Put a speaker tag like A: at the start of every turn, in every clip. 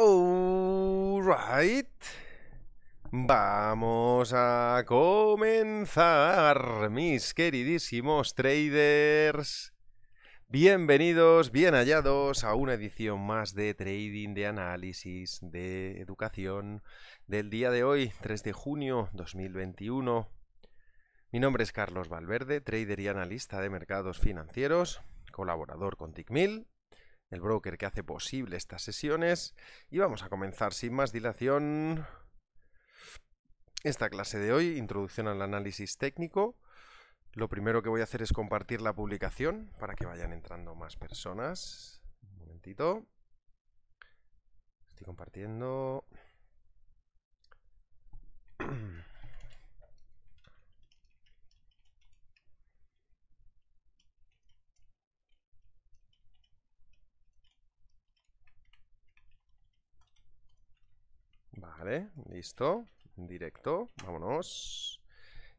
A: Alright. Vamos a comenzar, mis queridísimos traders. Bienvenidos, bien hallados a una edición más de trading, de análisis, de educación del día de hoy, 3 de junio 2021. Mi nombre es Carlos Valverde, trader y analista de mercados financieros, colaborador con TICMIL el broker que hace posible estas sesiones. Y vamos a comenzar sin más dilación esta clase de hoy, introducción al análisis técnico. Lo primero que voy a hacer es compartir la publicación para que vayan entrando más personas. Un momentito. Estoy compartiendo. Vale, listo. Directo, vámonos.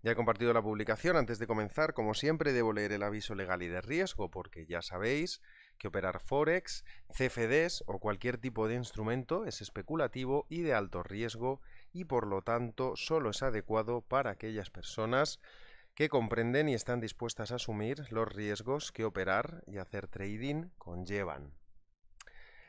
A: Ya he compartido la publicación. Antes de comenzar, como siempre, debo leer el aviso legal y de riesgo, porque ya sabéis que operar Forex, CFDs o cualquier tipo de instrumento es especulativo y de alto riesgo y por lo tanto solo es adecuado para aquellas personas que comprenden y están dispuestas a asumir los riesgos que operar y hacer trading conllevan.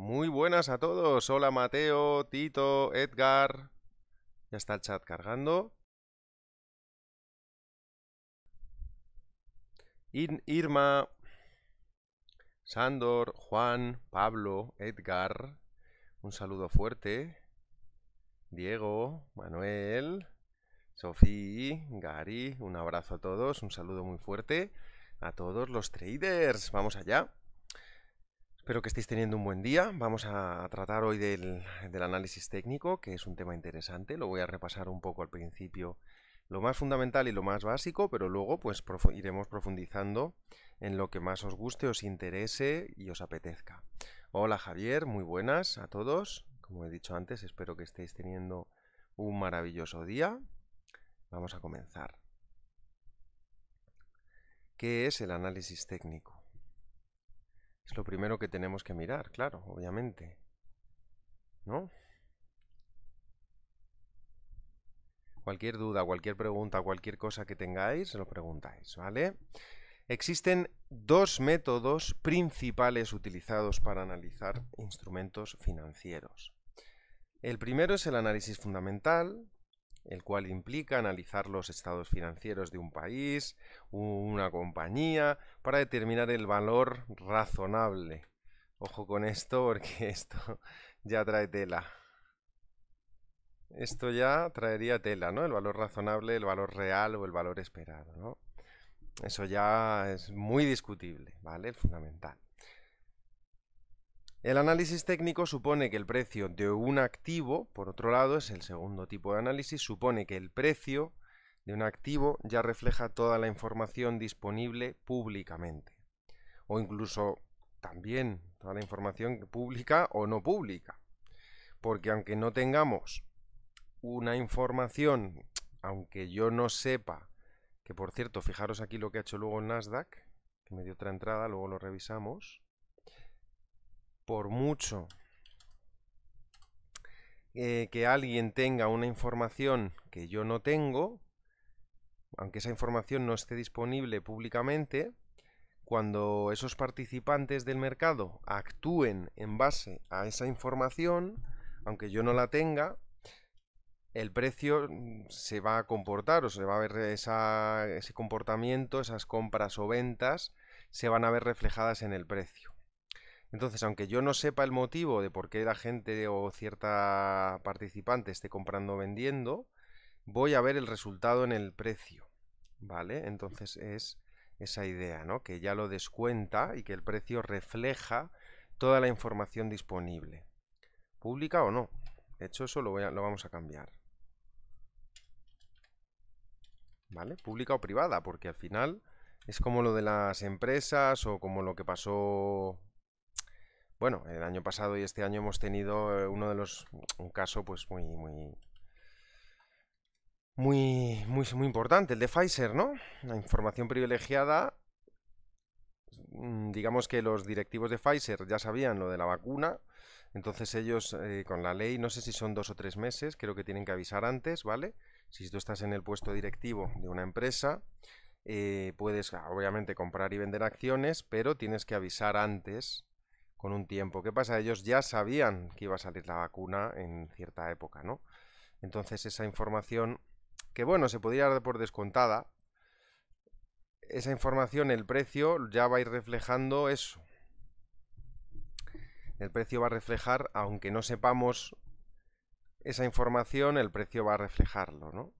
A: Muy buenas a todos. Hola Mateo, Tito, Edgar. Ya está el chat cargando. Irma, Sandor, Juan, Pablo, Edgar. Un saludo fuerte. Diego, Manuel, Sofía, Gary. Un abrazo a todos. Un saludo muy fuerte a todos los traders. Vamos allá. Espero que estéis teniendo un buen día. Vamos a tratar hoy del, análisis técnico, que es un tema interesante. Lo voy a repasar un poco al principio, lo más fundamental y lo más básico, pero luego pues iremos profundizando en lo que más os guste, os interese y os apetezca. Hola Javier, muy buenas a todos. Como he dicho antes, espero que estéis teniendo un maravilloso día. Vamos a comenzar. ¿Qué es el análisis técnico? Es lo primero que tenemos que mirar, claro, obviamente. ¿No? Cualquier duda, cualquier pregunta, cualquier cosa que tengáis, lo preguntáis, ¿vale? Existen dos métodos principales utilizados para analizar instrumentos financieros. El primero es el análisis fundamental, el cual implica analizar los estados financieros de un país, una compañía, para determinar el valor razonable. Ojo con esto porque esto ya trae tela. Esto ya traería tela, ¿no? El valor razonable, el valor real o el valor esperado, ¿no? Eso ya es muy discutible, ¿vale? El fundamental. El análisis técnico supone que el precio de un activo, por otro lado, es el segundo tipo de análisis, supone que el precio de un activo ya refleja toda la información disponible públicamente. O incluso también toda la información pública o no pública. Porque aunque no tengamos una información, aunque yo no sepa, que por cierto, fijaros aquí lo que ha hecho luego Nasdaq, que me dio otra entrada, luego lo revisamos por mucho eh, que alguien tenga una información que yo no tengo, aunque esa información no esté disponible públicamente, cuando esos participantes del mercado actúen en base a esa información, aunque yo no la tenga, el precio mm, se va a comportar o se va a ver ese comportamiento, esas compras o ventas se van a ver reflejadas en el precio. Entonces, aunque yo no sepa el motivo de por qué la gente o cierta participante esté comprando o vendiendo, voy a ver el resultado en el precio, ¿vale? Entonces es esa idea, ¿no? Que ya lo descuenta y que el precio refleja toda la información disponible, pública o no. De hecho, eso lo, vamos a cambiar. ¿Vale? Pública o privada, porque al final es como lo de las empresas o como lo que pasó bueno, el año pasado y este año hemos tenido eh, uno de los un caso pues muy muy muy muy muy importante, el de Pfizer, ¿no? La información privilegiada mm, digamos que los directivos de Pfizer ya sabían lo de la vacuna, entonces ellos eh, con la ley, no sé si son dos o tres meses, creo que tienen que avisar antes, ¿vale? Si tú estás en el puesto directivo de una empresa, eh, puedes obviamente comprar y vender acciones, pero tienes que avisar antes con un tiempo. ¿Qué pasa? Ellos ya sabían que iba a salir la vacuna en cierta época, ¿no? Entonces esa información, que bueno, se podría dar por descontada, esa información, el precio, ya va a ir reflejando eso. El precio va a reflejar, aunque no sepamos esa información, el precio va a reflejarlo, ¿no?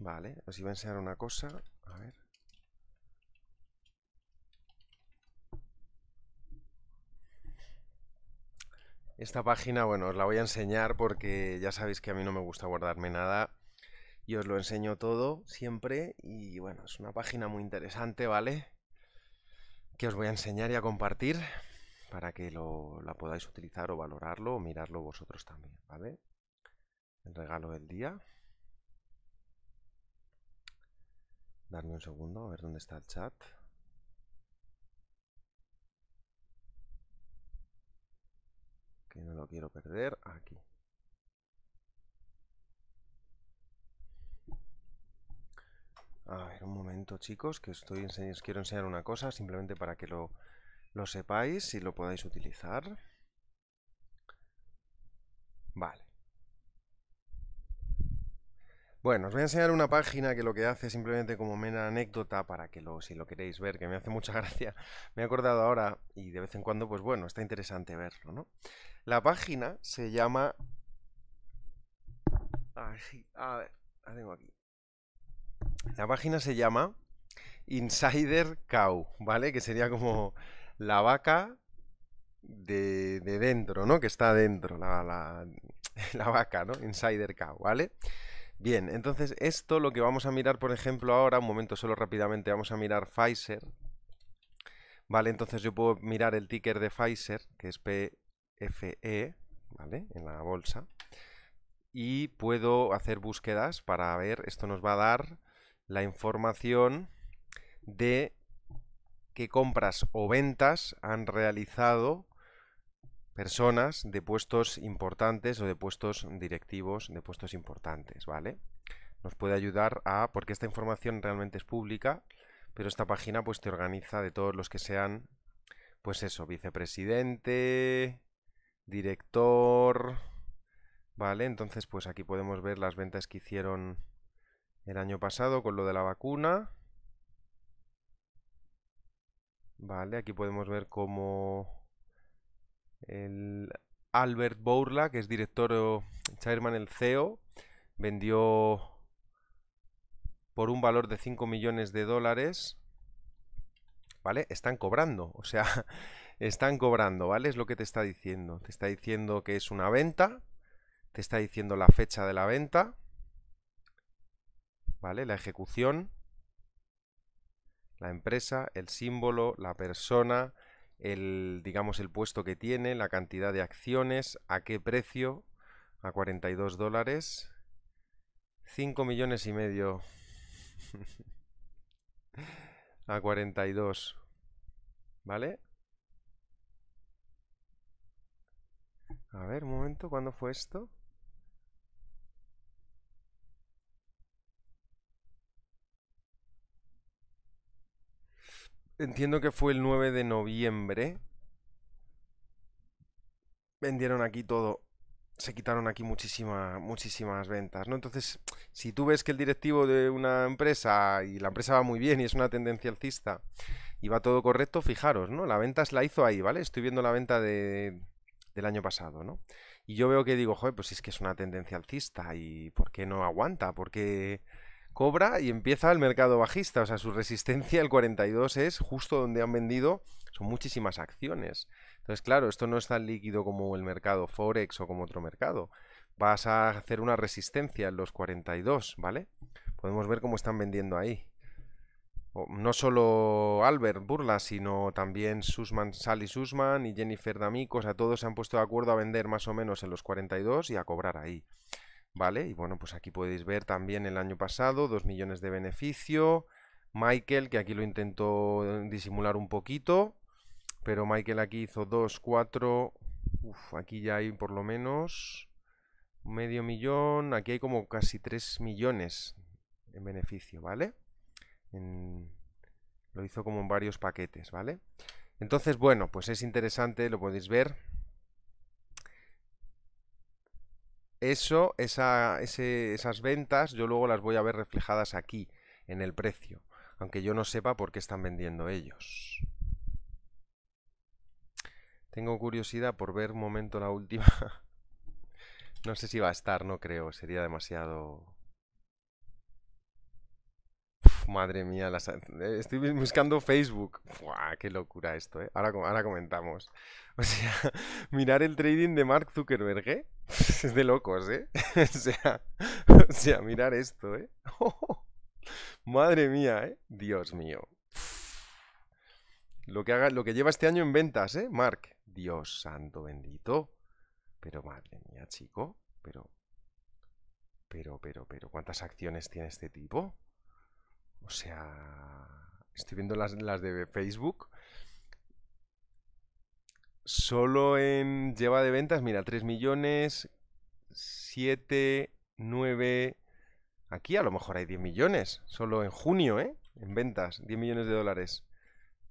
A: Vale, os iba a enseñar una cosa, a ver. Esta página, bueno, os la voy a enseñar porque ya sabéis que a mí no me gusta guardarme nada y os lo enseño todo siempre y bueno, es una página muy interesante, ¿vale? Que os voy a enseñar y a compartir para que lo, la podáis utilizar o valorarlo o mirarlo vosotros también, ¿vale? El regalo del día. Darme un segundo a ver dónde está el chat. no lo quiero perder, aquí. A ver, un momento chicos, que estoy enseñ os quiero enseñar una cosa, simplemente para que lo, lo sepáis y lo podáis utilizar. Vale. Bueno, os voy a enseñar una página que lo que hace simplemente como mera anécdota para que lo, si lo queréis ver, que me hace mucha gracia, me he acordado ahora y de vez en cuando, pues bueno, está interesante verlo, ¿no? La página se llama... Ah, a ver, la tengo aquí. La página se llama Insider Cow, ¿vale? Que sería como la vaca de, dentro, ¿no? Que está dentro, la, la, vaca, ¿no? Insider Cow, ¿vale? vale Bien, entonces esto lo que vamos a mirar, por ejemplo, ahora, un momento solo rápidamente, vamos a mirar Pfizer. Vale, entonces yo puedo mirar el ticker de Pfizer, que es PFE, ¿vale? En la bolsa. Y puedo hacer búsquedas para ver, esto nos va a dar la información de qué compras o ventas han realizado personas de puestos importantes o de puestos directivos de puestos importantes, ¿vale? Nos puede ayudar a, porque esta información realmente es pública, pero esta página pues te organiza de todos los que sean, pues eso, vicepresidente, director, ¿vale? Entonces pues aquí podemos ver las ventas que hicieron el año pasado con lo de la vacuna. Vale, aquí podemos ver cómo el Albert Bourla, que es director, chairman, el CEO, vendió por un valor de 5 millones de dólares. ¿Vale? Están cobrando, o sea, están cobrando, ¿vale? Es lo que te está diciendo. Te está diciendo que es una venta, te está diciendo la fecha de la venta, ¿vale? La ejecución, la empresa, el símbolo, la persona, el, digamos, el puesto que tiene, la cantidad de acciones, a qué precio, a 42 dólares, 5 millones y medio a 42, ¿vale? A ver, un momento, ¿cuándo fue esto? entiendo que fue el 9 de noviembre. Vendieron aquí todo. Se quitaron aquí muchísima, muchísimas ventas, ¿no? Entonces, si tú ves que el directivo de una empresa y la empresa va muy bien y es una tendencia alcista y va todo correcto, fijaros, ¿no? La venta la hizo ahí, ¿vale? Estoy viendo la venta de, del año pasado, ¿no? Y yo veo que digo, joder, pues es que es una tendencia alcista y ¿por qué no aguanta? ¿Por qué...? cobra y empieza el mercado bajista. O sea, su resistencia, el 42, es justo donde han vendido. Son muchísimas acciones. Entonces, claro, esto no es tan líquido como el mercado Forex o como otro mercado. Vas a hacer una resistencia en los 42, ¿vale? Podemos ver cómo están vendiendo ahí. No solo Albert Burla, sino también Susman, Sally Susman y Jennifer D'Amico, o sea, todos se han puesto de acuerdo a vender más o menos en los 42 y a cobrar ahí. ¿vale? Y bueno, pues aquí podéis ver también el año pasado, 2 millones de beneficio. Michael, que aquí lo intentó eh, disimular un poquito, pero Michael aquí hizo 2, 4, aquí ya hay por lo menos medio millón, aquí hay como casi 3 millones en beneficio, ¿vale? Lo hizo como en varios paquetes, ¿vale? Entonces, bueno, pues es interesante, lo podéis ver, Eso, esa, esas ventas, yo luego las voy a ver reflejadas aquí, en el precio, aunque yo no sepa por qué están vendiendo ellos. Tengo curiosidad por ver un momento la última. no sé si va a estar, no creo, sería demasiado madre mía, estoy buscando Facebook. qué locura esto, eh. Ahora, ahora comentamos. O sea, mirar el trading de Mark Zuckerberg, ¿eh? Es de locos, ¿eh? O sea, mirar esto, ¿eh? madre mía, ¿eh? Dios mío. Lo que, haga, lo que lleva este año en ventas, ¿eh? Mark. Dios santo bendito. Pero madre mía, chico. Pero, pero, pero, pero, ¿cuántas acciones tiene este tipo? O sea, estoy viendo las, las de Facebook. Solo en lleva de ventas, mira, 3 millones, 7, 9... Aquí a lo mejor hay 10 millones, solo en junio, ¿eh? En ventas, 10 millones de dólares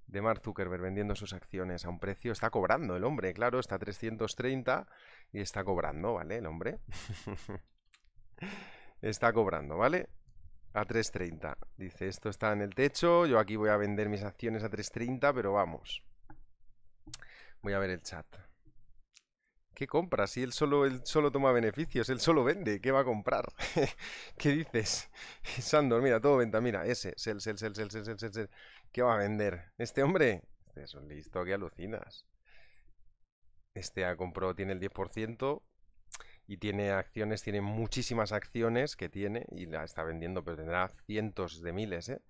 A: de Mark Zuckerberg vendiendo sus acciones a un precio. Está cobrando el hombre, claro, está a 330 y está cobrando, ¿vale? El hombre. está cobrando, ¿vale? A 3.30. Dice, esto está en el techo, yo aquí voy a vender mis acciones a 3.30, pero vamos. Voy a ver el chat. ¿Qué compra? Si él solo, él solo toma beneficios, él solo vende, ¿qué va a comprar? ¿Qué dices? Sandor, mira, todo venta, mira, ese, ¿qué va a vender? ¿Este hombre? Este es listo, que alucinas. Este ha comprado, tiene el 10%, y tiene acciones, tiene muchísimas acciones que tiene y la está vendiendo, pero pues tendrá cientos de miles ¿eh?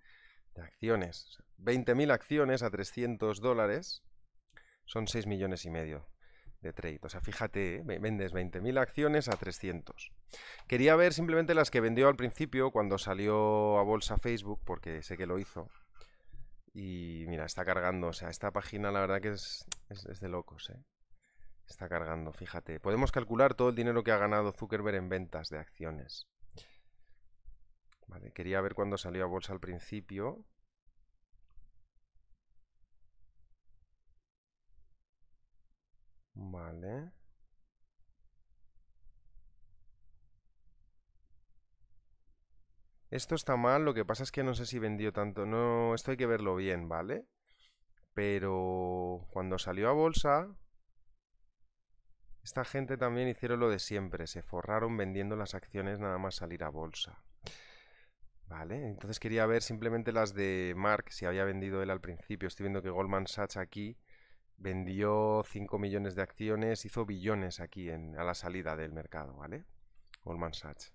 A: de acciones. 20.000 acciones a 300 dólares son 6 millones y medio de trade. O sea, fíjate, ¿eh? vendes 20.000 acciones a 300. Quería ver simplemente las que vendió al principio cuando salió a bolsa Facebook, porque sé que lo hizo. Y mira, está cargando. O sea, esta página la verdad que es de locos, ¿eh? Está cargando, fíjate. Podemos calcular todo el dinero que ha ganado Zuckerberg en ventas de acciones. Vale, quería ver cuándo salió a bolsa al principio. Vale. Esto está mal, lo que pasa es que no sé si vendió tanto. No, esto hay que verlo bien, ¿vale? Pero cuando salió a bolsa, esta gente también hicieron lo de siempre, se forraron vendiendo las acciones nada más salir a bolsa. Vale, entonces quería ver simplemente las de Mark, si había vendido él al principio. Estoy viendo que Goldman Sachs aquí vendió 5 millones de acciones, hizo billones aquí a la salida del mercado, ¿vale? Goldman Sachs.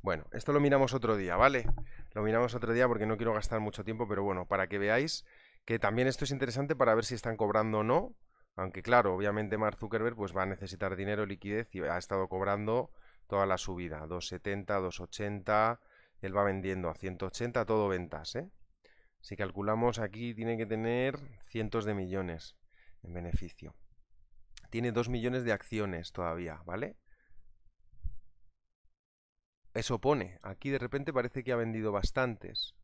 A: Bueno, esto lo miramos otro día, ¿vale? Lo miramos otro día porque no quiero gastar mucho tiempo, pero bueno, para que veáis que también esto es interesante para ver si están cobrando o no aunque claro, obviamente Mark Zuckerberg pues va a necesitar dinero, liquidez y ha estado cobrando toda la subida, 270, 280, él va vendiendo a 180, todo ventas, ¿eh? Si calculamos aquí tiene que tener cientos de millones en beneficio. Tiene 2 millones de acciones todavía, ¿vale? Eso pone, aquí de repente parece que ha vendido bastantes.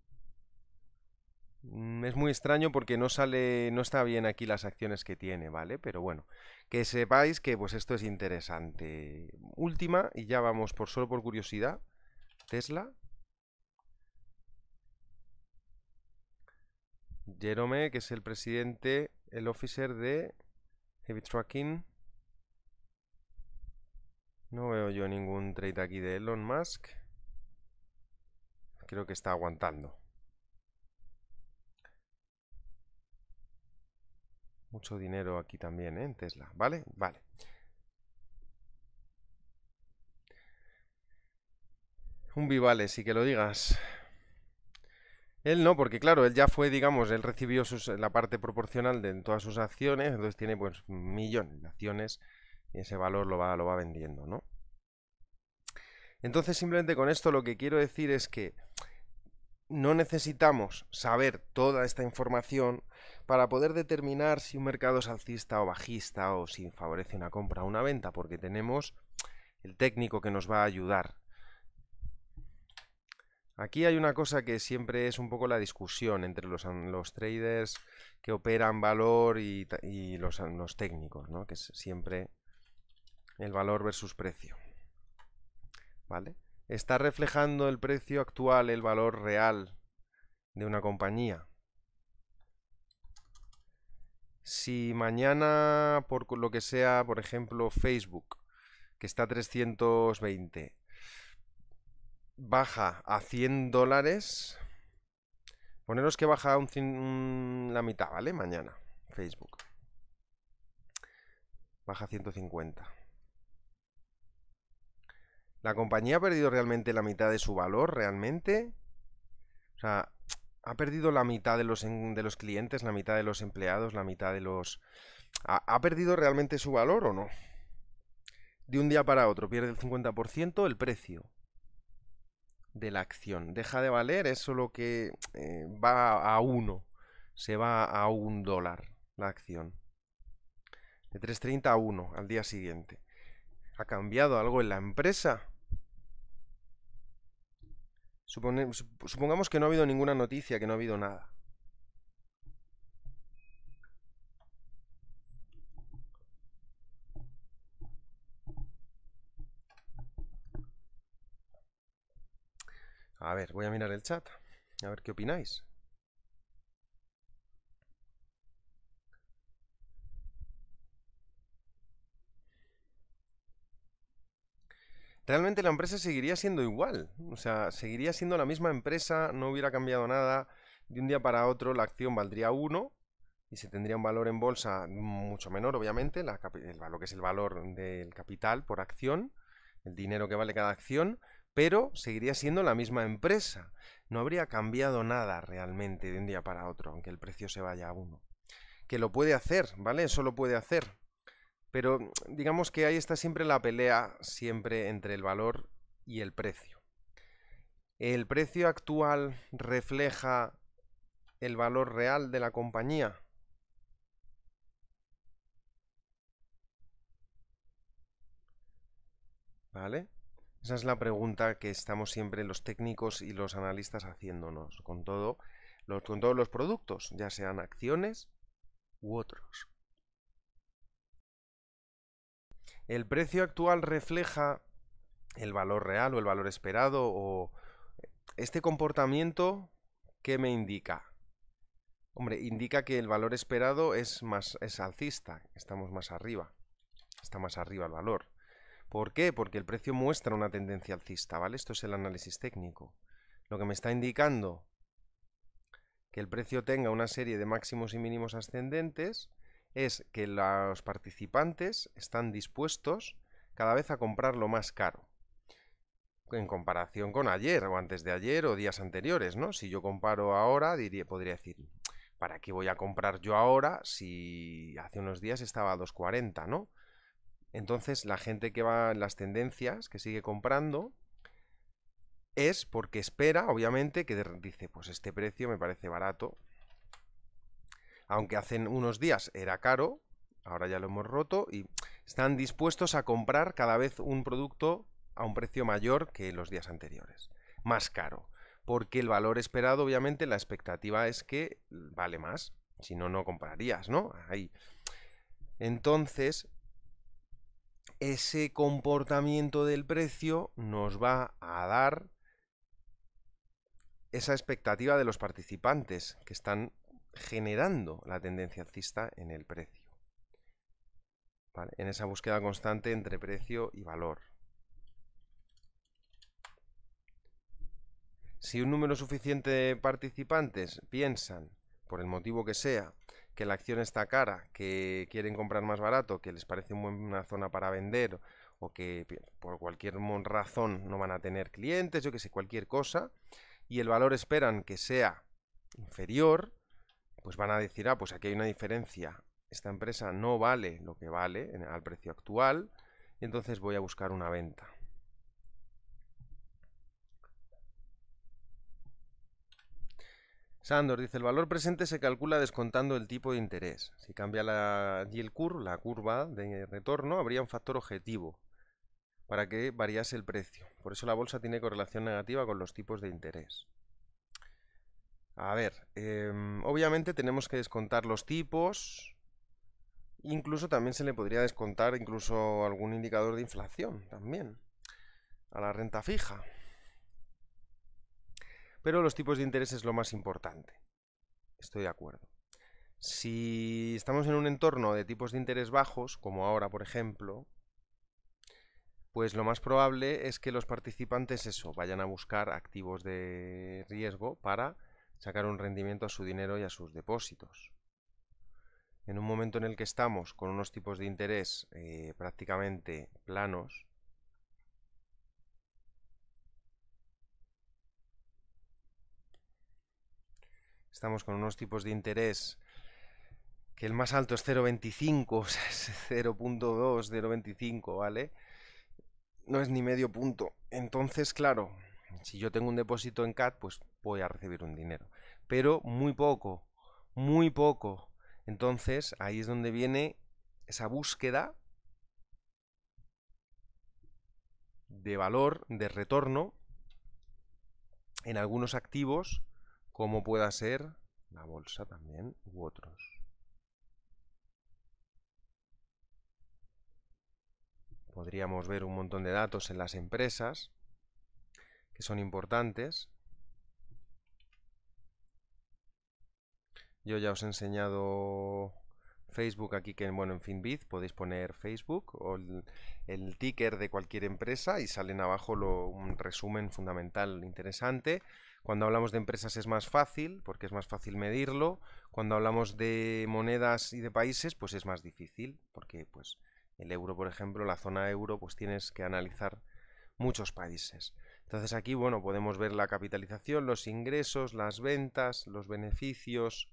A: Mm, es muy extraño porque no sale, no está bien aquí las acciones que tiene, ¿vale? Pero bueno, que sepáis que pues esto es interesante. Última, y ya vamos por solo por curiosidad, Tesla. Jerome, que es el presidente, el officer de Heavy Tracking. No veo yo ningún trade aquí de Elon Musk. Creo que está aguantando. mucho dinero aquí también ¿eh? en Tesla, ¿vale? Vale. Un Vivale, sí que lo digas. Él no, porque claro, él ya fue, digamos, él recibió la parte proporcional de todas sus acciones, entonces tiene pues millones de acciones y ese valor lo va, lo va vendiendo, ¿no? Entonces simplemente con esto lo que quiero decir es que no necesitamos saber toda esta información para poder determinar si un mercado es alcista o bajista o si favorece una compra o una venta, porque tenemos el técnico que nos va a ayudar. Aquí hay una cosa que siempre es un poco la discusión entre los, traders que operan valor y, los, los, técnicos, ¿no? que es siempre el valor versus precio. ¿Vale? está reflejando el precio actual, el valor real de una compañía. Si mañana, por lo que sea, por ejemplo, Facebook, que está a 320, baja a 100 dólares, poneros que baja un, la mitad, ¿vale? Mañana, Facebook. Baja a 150. ¿La compañía ha perdido realmente la mitad de su valor? ¿Realmente? O sea, ha perdido la mitad de los, de los clientes, la mitad de los empleados, la mitad de los... ¿Ha, perdido realmente su valor o no? De un día para otro pierde el 50% el precio de la acción. Deja de valer, es solo que eh, va a uno. Se va a un dólar la acción. De 3.30 a 1 al día siguiente. ¿Ha cambiado algo en la empresa? supongamos que no ha habido ninguna noticia, que no ha habido nada. A ver, voy a mirar el chat, a ver qué opináis. realmente la empresa seguiría siendo igual. O sea, seguiría siendo la misma empresa, no hubiera cambiado nada. De un día para otro la acción valdría 1 y se tendría un valor en bolsa mucho menor, obviamente, lo que es el valor del capital por acción, el dinero que vale cada acción, pero seguiría siendo la misma empresa. No habría cambiado nada realmente de un día para otro, aunque el precio se vaya a 1. Que lo puede hacer, ¿vale? Eso lo puede hacer. Pero mm, digamos que ahí está siempre la pelea, siempre entre el valor y el precio. ¿El precio actual refleja el valor real de la compañía? ¿Vale? Esa es la pregunta que estamos siempre los técnicos y los analistas haciéndonos con, todo, los, con todos los productos, ya sean acciones u otros. El precio actual refleja el valor real o el valor esperado o este comportamiento que me indica. Hombre, indica que el valor esperado es más es alcista, estamos más arriba. Está más arriba el valor. ¿Por qué? Porque el precio muestra una tendencia alcista, ¿vale? Esto es el análisis técnico. Lo que me está indicando que el precio tenga una serie de máximos y mínimos ascendentes es que los participantes están dispuestos cada vez a comprar lo más caro en comparación con ayer o antes de ayer o días anteriores, ¿no? Si yo comparo ahora, diría, podría decir, ¿para qué voy a comprar yo ahora si hace unos días estaba a 2,40, ¿no? Entonces la gente que va en las tendencias, que sigue comprando, es porque espera, obviamente, que dice, pues este precio me parece barato, aunque hace unos días era caro, ahora ya lo hemos roto, y están dispuestos a comprar cada vez un producto a un precio mayor que los días anteriores, más caro, porque el valor esperado, obviamente, la expectativa es que vale más, si no, no comprarías, ¿no? Ahí. Entonces, ese comportamiento del precio nos va a dar esa expectativa de los participantes que están generando la tendencia alcista en el precio. En esa búsqueda constante entre precio y valor. Si un número suficiente de participantes piensan, por el motivo que sea, que la acción está cara, que quieren comprar más barato, que les parece una zona para vender o que por cualquier razón no van a tener clientes, yo que sé, cualquier cosa, y el valor esperan que sea inferior, pues van a decir, ah, pues aquí hay una diferencia. Esta empresa no vale lo que vale al precio actual, y entonces voy a buscar una venta. Sandor dice, el valor presente se calcula descontando el tipo de interés. Si cambia la yield curve, la curva de retorno, habría un factor objetivo para que variase el precio. Por eso la bolsa tiene correlación negativa con los tipos de interés. A ver, em, obviamente tenemos que descontar los tipos. Incluso también se le podría descontar incluso algún indicador de inflación también a la renta fija. Pero los tipos de interés es lo más importante. Estoy de acuerdo. Si estamos en un entorno de tipos de interés bajos, como ahora por ejemplo, pues lo más probable es que los participantes eso, vayan a buscar activos de riesgo para sacar un rendimiento a su dinero y a sus depósitos. En un momento en el que estamos con unos tipos de interés eh, prácticamente planos, estamos con unos tipos de interés que el más alto es 0,25, 0.2, 0,25, ¿vale? No es ni medio punto. Entonces, claro, si yo tengo un depósito en CAT, pues voy a recibir un dinero. Pero muy poco, muy poco. Entonces ahí es donde viene esa búsqueda de valor, de retorno en algunos activos, como pueda ser la bolsa también u otros. Podríamos ver un montón de datos en las empresas que son importantes, Yo ya os he enseñado Facebook aquí que, bueno, en Finbit podéis poner Facebook o el, ticker de cualquier empresa y salen abajo un resumen fundamental interesante. Cuando hablamos de empresas es más fácil porque es más fácil medirlo. Cuando hablamos de monedas y de países pues es más difícil porque pues el euro, por ejemplo, la zona euro pues tienes que analizar muchos países. Entonces aquí, bueno, podemos ver la capitalización, los ingresos, las ventas, los beneficios,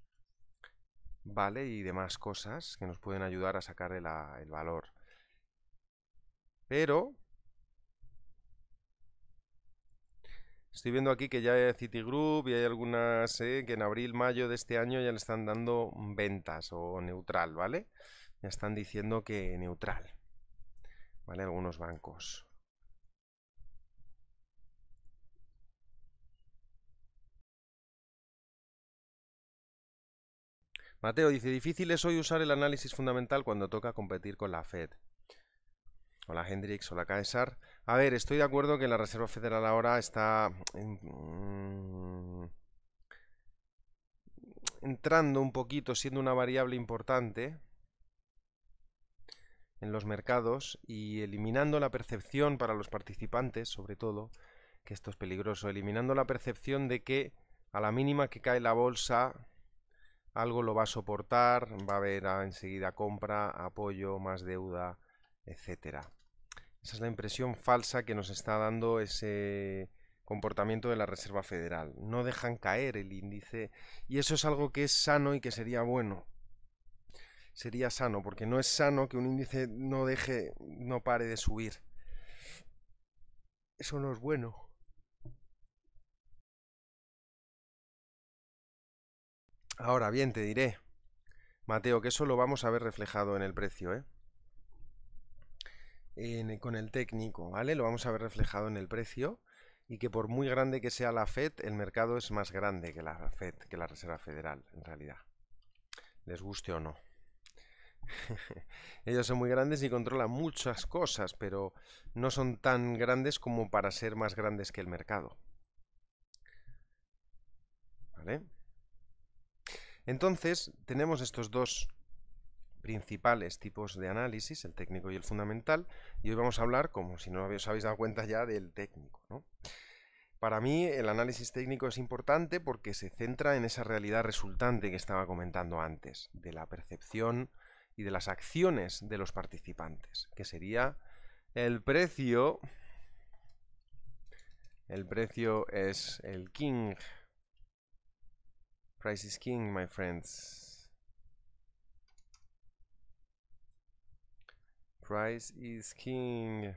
A: ¿vale? Y demás cosas que nos pueden ayudar a sacar el, valor. Pero Estoy viendo aquí que ya hay Citigroup y hay algunas eh, que en abril, mayo de este año ya le están dando ventas o neutral, ¿vale? Ya están diciendo que neutral, ¿vale? Algunos bancos. Mateo dice, difícil es hoy usar el análisis fundamental cuando toca competir con la Fed. O la Hendrix o la Caesar. A ver, estoy de acuerdo que la Reserva Federal ahora está mm, entrando un poquito, siendo una variable importante en los mercados y eliminando la percepción para los participantes, sobre todo, que esto es peligroso, eliminando la percepción de que a la mínima que cae la bolsa algo lo va a soportar, va a haber enseguida compra, apoyo, más deuda, etcétera. Esa es la impresión falsa que nos está dando ese comportamiento de la Reserva Federal. No dejan caer el índice y eso es algo que es sano y que sería bueno. Sería sano, porque no es sano que un índice no deje, no pare de subir. Eso no es bueno. Ahora bien, te diré, Mateo, que eso lo vamos a ver reflejado en el precio, ¿eh? con el técnico, ¿vale? Lo vamos a ver reflejado en el precio y que por muy grande que sea la FED, el mercado es más grande que la FED, que la Reserva Federal, en realidad. Les guste o no. Ellos son muy grandes y controlan muchas cosas, pero no son tan grandes como para ser más grandes que el mercado. ¿Vale? Entonces, tenemos estos dos principales tipos de análisis, el técnico y el fundamental, y hoy vamos a hablar, como si no os habéis dado cuenta ya, del técnico. Para mí el análisis técnico es importante porque se centra en esa realidad resultante que estaba comentando antes, de la percepción y de las acciones de los participantes, que sería el precio, el precio es el king Price is king, my friends. Price is king.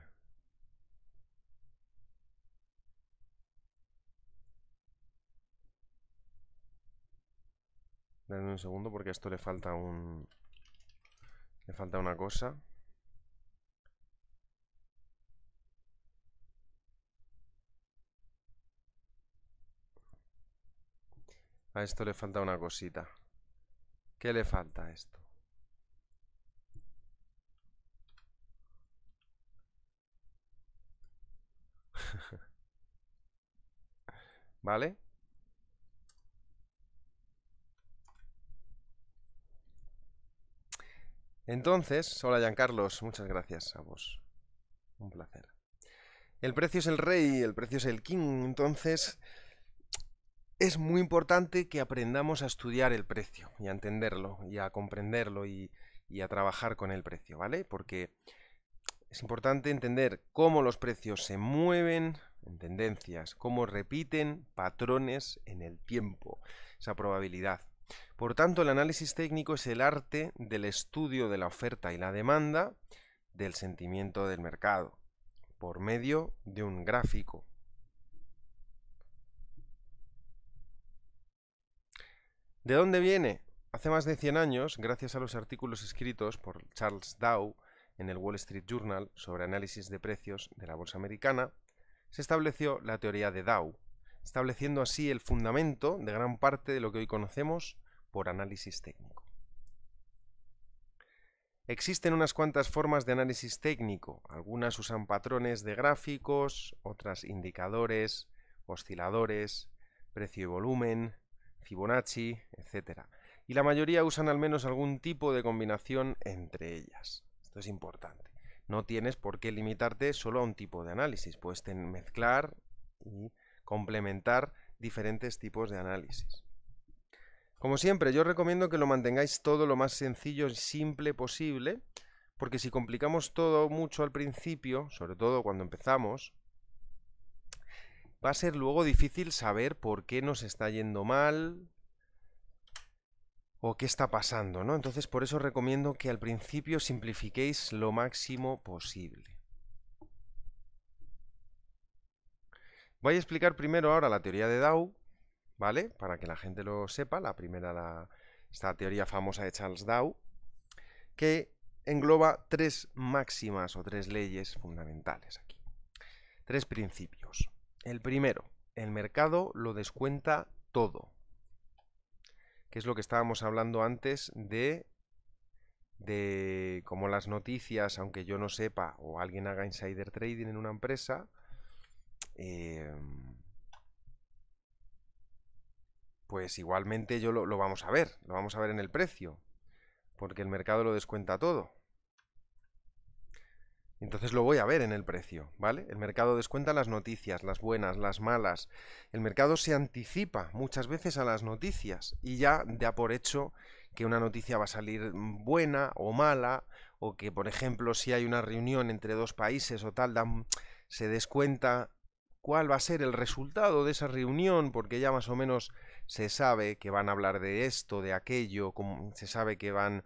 A: Dame un segundo porque esto le falta un... Le falta una cosa. A esto le falta una cosita. ¿Qué le falta a esto? ¿Vale? Entonces, hola Carlos. muchas gracias a vos. Un placer. El precio es el rey, el precio es el king, entonces es muy importante que aprendamos a estudiar el precio y a entenderlo y a comprenderlo y, a trabajar con el precio, ¿vale? Porque es importante entender cómo los precios se mueven en tendencias, cómo repiten patrones en el tiempo, esa probabilidad. Por tanto, el análisis técnico es el arte del estudio de la oferta y la demanda del sentimiento del mercado por medio de un gráfico ¿De dónde viene? Hace más de 100 años, gracias a los artículos escritos por Charles Dow en el Wall Street Journal sobre análisis de precios de la bolsa americana, se estableció la teoría de Dow, estableciendo así el fundamento de gran parte de lo que hoy conocemos por análisis técnico. Existen unas cuantas formas de análisis técnico, algunas usan patrones de gráficos, otras indicadores, osciladores, precio y volumen, Fibonacci, etc. Y la mayoría usan al menos algún tipo de combinación entre ellas. Esto es importante. No tienes por qué limitarte solo a un tipo de análisis, puedes mezclar y complementar diferentes tipos de análisis. Como siempre, yo recomiendo que lo mantengáis todo lo más sencillo y simple posible, porque si complicamos todo mucho al principio, sobre todo cuando empezamos, Va a ser luego difícil saber por qué nos está yendo mal o qué está pasando, ¿no? Entonces por eso recomiendo que al principio simplifiquéis lo máximo posible. Voy a explicar primero ahora la teoría de Dow, ¿vale? Para que la gente lo sepa, la primera, esta teoría famosa de Charles Dow, que engloba tres máximas o tres leyes fundamentales aquí, tres principios. El primero, el mercado lo descuenta todo, que es lo que estábamos hablando antes de, de como las noticias, aunque yo no sepa o alguien haga insider trading en una empresa, em, pues igualmente yo lo vamos a ver, lo vamos a ver en el precio, porque el mercado lo descuenta todo. Entonces lo voy a ver en el precio, ¿vale? El mercado descuenta las noticias, las buenas, las malas. El mercado se anticipa muchas veces a las noticias y ya da por hecho que una noticia va a salir buena o mala, o que, por ejemplo, si hay una reunión entre dos países o tal, dan, se descuenta cuál va a ser el resultado de esa reunión, porque ya más o menos se sabe que van a hablar de esto, de aquello, se sabe que van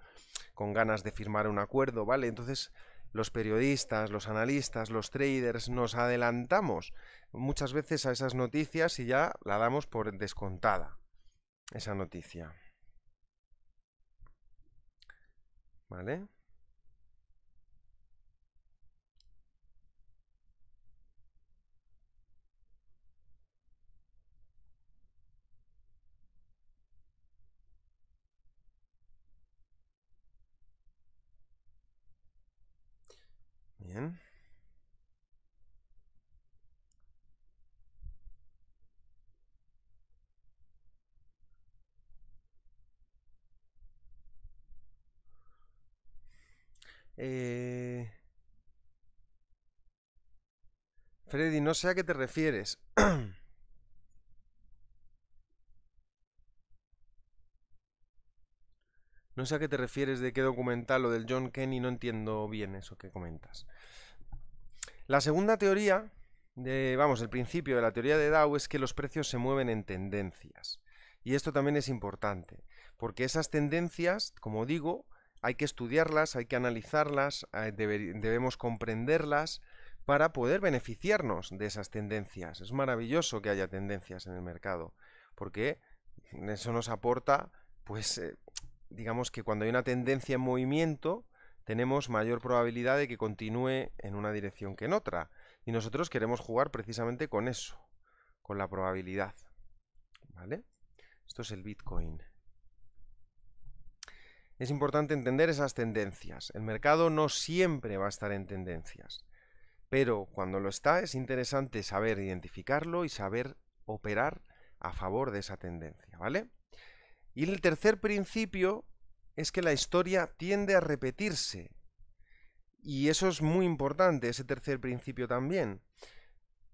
A: con ganas de firmar un acuerdo, ¿vale? Entonces los periodistas, los analistas, los traders, nos adelantamos muchas veces a esas noticias y ya la damos por descontada, esa noticia. ¿Vale? Eh, Freddy, no sé a qué te refieres. No sé a qué te refieres de qué documental o del John Kenny, no entiendo bien eso que comentas. La segunda teoría, vamos, el principio de la teoría de Dow es que los precios se mueven en tendencias. Y esto también es importante, porque esas tendencias, como digo, hay que estudiarlas, hay que analizarlas, debemos comprenderlas para poder beneficiarnos de esas tendencias. Es maravilloso que haya tendencias en el mercado, porque eso nos aporta pues eh, digamos que cuando hay una tendencia en movimiento, tenemos mayor probabilidad de que continúe en una dirección que en otra. Y nosotros queremos jugar precisamente con eso, con la probabilidad. ¿Vale? Esto es el Bitcoin. Es importante entender esas tendencias. El mercado no siempre va a estar en tendencias, pero cuando lo está es interesante saber identificarlo y saber operar a favor de esa tendencia, ¿vale? Y el tercer principio es que la historia tiende a repetirse. Y eso es muy importante, ese tercer principio también.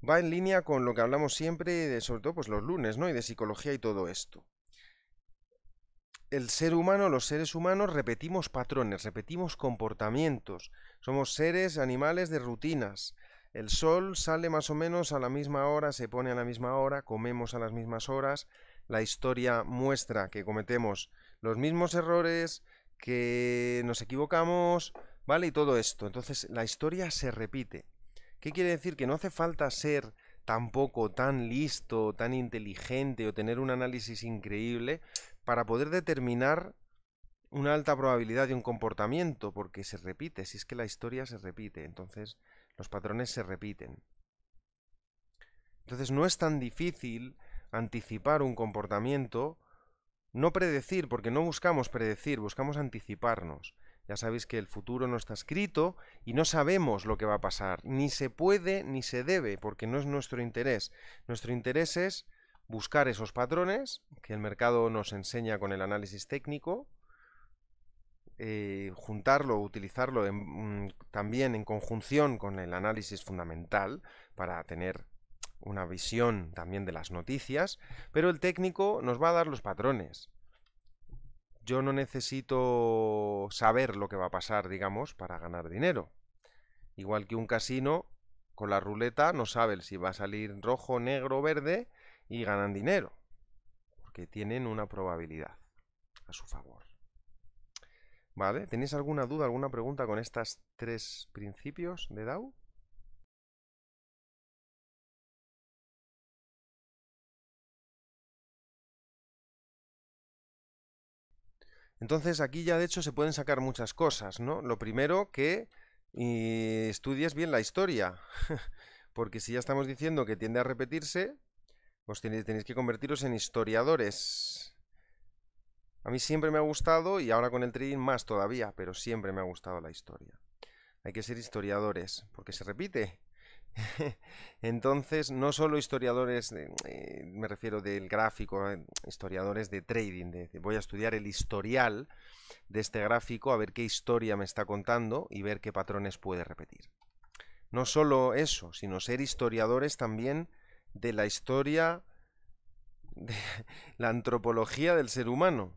A: Va en línea con lo que hablamos siempre, de, sobre todo pues, los lunes, ¿no? Y de psicología y todo esto. El ser humano, los seres humanos, repetimos patrones, repetimos comportamientos. Somos seres animales de rutinas. El sol sale más o menos a la misma hora, se pone a la misma hora, comemos a las mismas horas, la historia muestra que cometemos los mismos errores, que nos equivocamos, ¿vale? Y todo esto. Entonces, la historia se repite. ¿Qué quiere decir? Que no hace falta ser tampoco tan listo, tan inteligente o tener un análisis increíble para poder determinar una alta probabilidad de un comportamiento, porque se repite, si es que la historia se repite, entonces los patrones se repiten. Entonces no es tan difícil anticipar un comportamiento, no predecir, porque no buscamos predecir, buscamos anticiparnos. Ya sabéis que el futuro no está escrito y no sabemos lo que va a pasar, ni se puede ni se debe, porque no es nuestro interés. Nuestro interés es buscar esos patrones que el mercado nos enseña con el análisis técnico, eh, juntarlo, utilizarlo mm, también en conjunción con el análisis fundamental para tener una visión también de las noticias, pero el técnico nos va a dar los patrones. Yo no necesito saber lo que va a pasar, digamos, para ganar dinero. Igual que un casino con la ruleta no sabe si va a salir rojo, negro verde y ganan dinero, porque tienen una probabilidad a su favor. ¿Vale? ¿Tenéis alguna duda, alguna pregunta con estos tres principios de DAO? Entonces aquí ya de hecho se pueden sacar muchas cosas, ¿no? Lo primero que eh, estudies bien la historia, porque si ya estamos diciendo que tiende a repetirse, pues tenéis, tenéis que convertiros en historiadores. A mí siempre me ha gustado y ahora con el trading más todavía, pero siempre me ha gustado la historia. Hay que ser historiadores, porque se repite. Entonces, no solo historiadores, eh, me refiero del gráfico, eh, historiadores de trading, de, voy a estudiar el historial de este gráfico, a ver qué historia me está contando y ver qué patrones puede repetir. No solo eso, sino ser historiadores también de la historia, de la antropología del ser humano.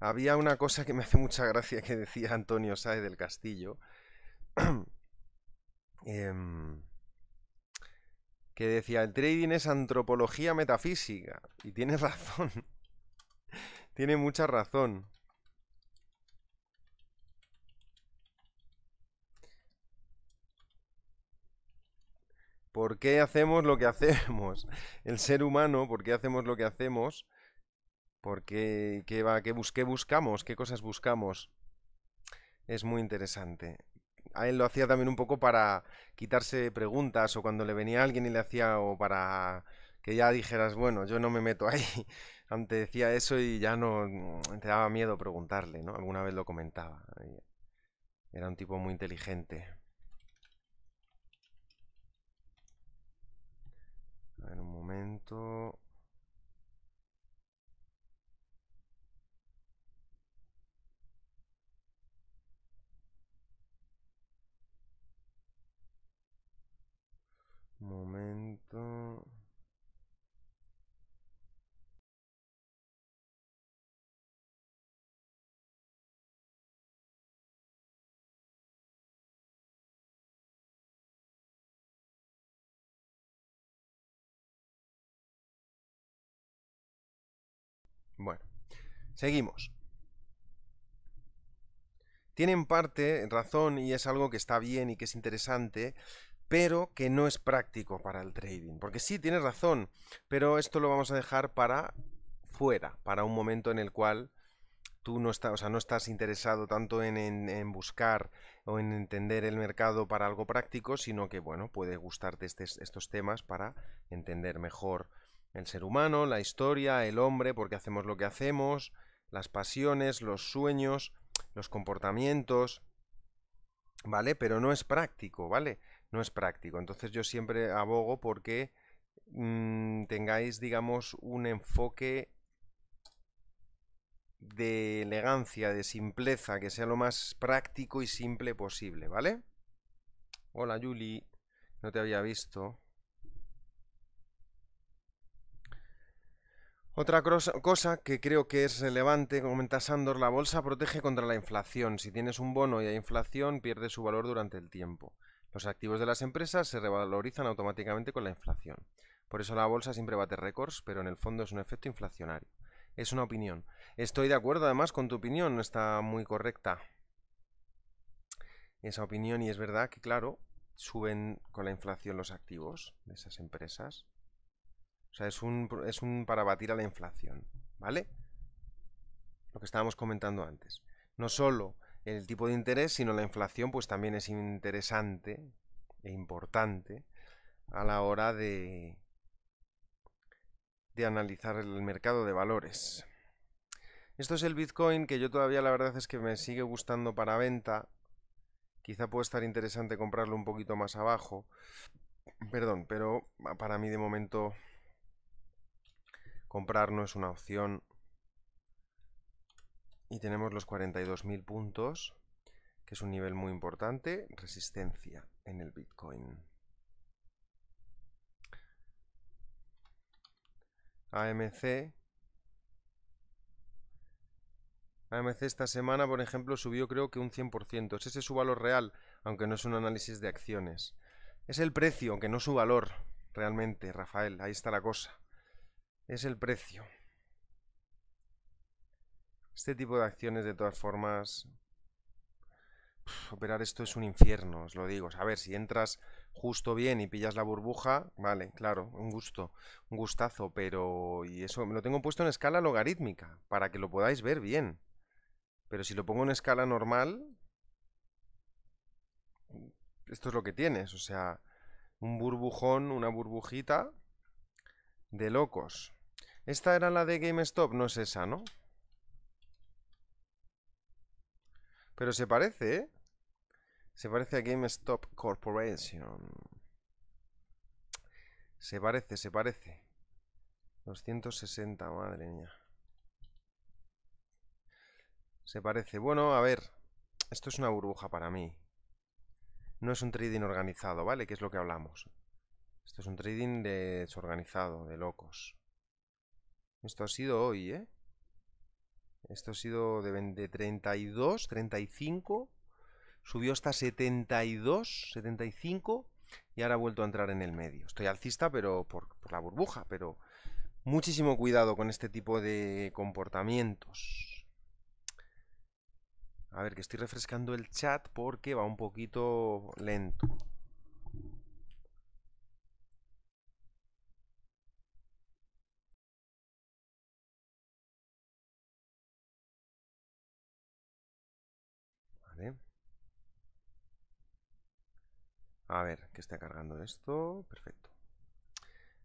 A: Había una cosa que me hace mucha gracia que decía Antonio Sae del Castillo, Em, que decía, el trading es antropología metafísica. Y tiene razón. tiene mucha razón. ¿Por qué hacemos lo que hacemos? El ser humano, ¿por qué hacemos lo que hacemos? ¿Por qué, va, qué, qué buscamos? ¿Qué cosas buscamos? Es muy interesante a él lo hacía también un poco para quitarse preguntas o cuando le venía alguien y le hacía o para que ya dijeras, bueno, yo no me meto ahí. Antes decía eso y ya no te daba miedo preguntarle, ¿no? Alguna vez lo comentaba. Era un tipo muy inteligente. A ver, un momento. Momento. Bueno, seguimos. Tienen parte razón y es algo que está bien y que es interesante pero que no es práctico para el trading. Porque sí, tienes razón, pero esto lo vamos a dejar para fuera, para un momento en el cual tú no estás, o sea, no estás interesado tanto en, en, buscar o en entender el mercado para algo práctico, sino que, bueno, puede gustarte este, estos temas para entender mejor el ser humano, la historia, el hombre, porque hacemos lo que hacemos, las pasiones, los sueños, los comportamientos, ¿vale? Pero no es práctico, ¿vale? No es práctico. Entonces yo siempre abogo porque mm, tengáis, digamos, un enfoque de elegancia, de simpleza, que sea lo más práctico y simple posible, ¿vale? Hola, julie no te había visto. Otra cosa que creo que es relevante, comenta Sandor, la bolsa protege contra la inflación. Si tienes un bono y hay inflación, pierde su valor durante el tiempo. Los activos de las empresas se revalorizan automáticamente con la inflación. Por eso la bolsa siempre bate récords, pero en el fondo es un efecto inflacionario. Es una opinión. Estoy de acuerdo además con tu opinión, no está muy correcta esa opinión y es verdad que, claro, suben con la inflación los activos de esas empresas. O sea, es un, es un para batir a la inflación, ¿vale? Lo que estábamos comentando antes. No solo el tipo de interés, sino la inflación, pues también es interesante e importante a la hora de, de analizar el mercado de valores. Esto es el Bitcoin que yo todavía la verdad es que me sigue gustando para venta. Quizá puede estar interesante comprarlo un poquito más abajo. Perdón, pero ah, para mí de momento Comprar no es una opción. Y tenemos los 42.000 puntos, que es un nivel muy importante. Resistencia en el Bitcoin. AMC. AMC esta semana, por ejemplo, subió creo que un 100%. Ese es su valor real, aunque no es un análisis de acciones. Es el precio, aunque no su valor, realmente, Rafael. Ahí está la cosa es el precio. Este tipo de acciones, de todas formas, operar esto es un infierno, os lo digo. A ver, si entras justo bien y pillas la burbuja, vale, claro, un gusto, un gustazo, pero... Y eso lo tengo puesto en escala logarítmica, para que lo podáis ver bien. Pero si lo pongo en escala normal, esto es lo que tienes, o sea, un burbujón, una burbujita de locos. Esta era la de GameStop, no es esa, ¿no? Pero se parece, ¿eh? Se parece a GameStop Corporation. Se parece, se parece. 260, madre mía. Se parece. Bueno, a ver. Esto es una burbuja para mí. No es un trading organizado, ¿vale? ¿Qué es lo que hablamos. Esto es un trading desorganizado, de locos. Esto ha sido hoy, ¿eh? Esto ha sido de, 32, 35. Subió hasta 72, 75. Y ahora ha vuelto a entrar en el medio. Estoy alcista, pero por, por la burbuja. Pero muchísimo cuidado con este tipo de comportamientos. A ver, que estoy refrescando el chat porque va un poquito lento. A ver, que está cargando esto. Perfecto.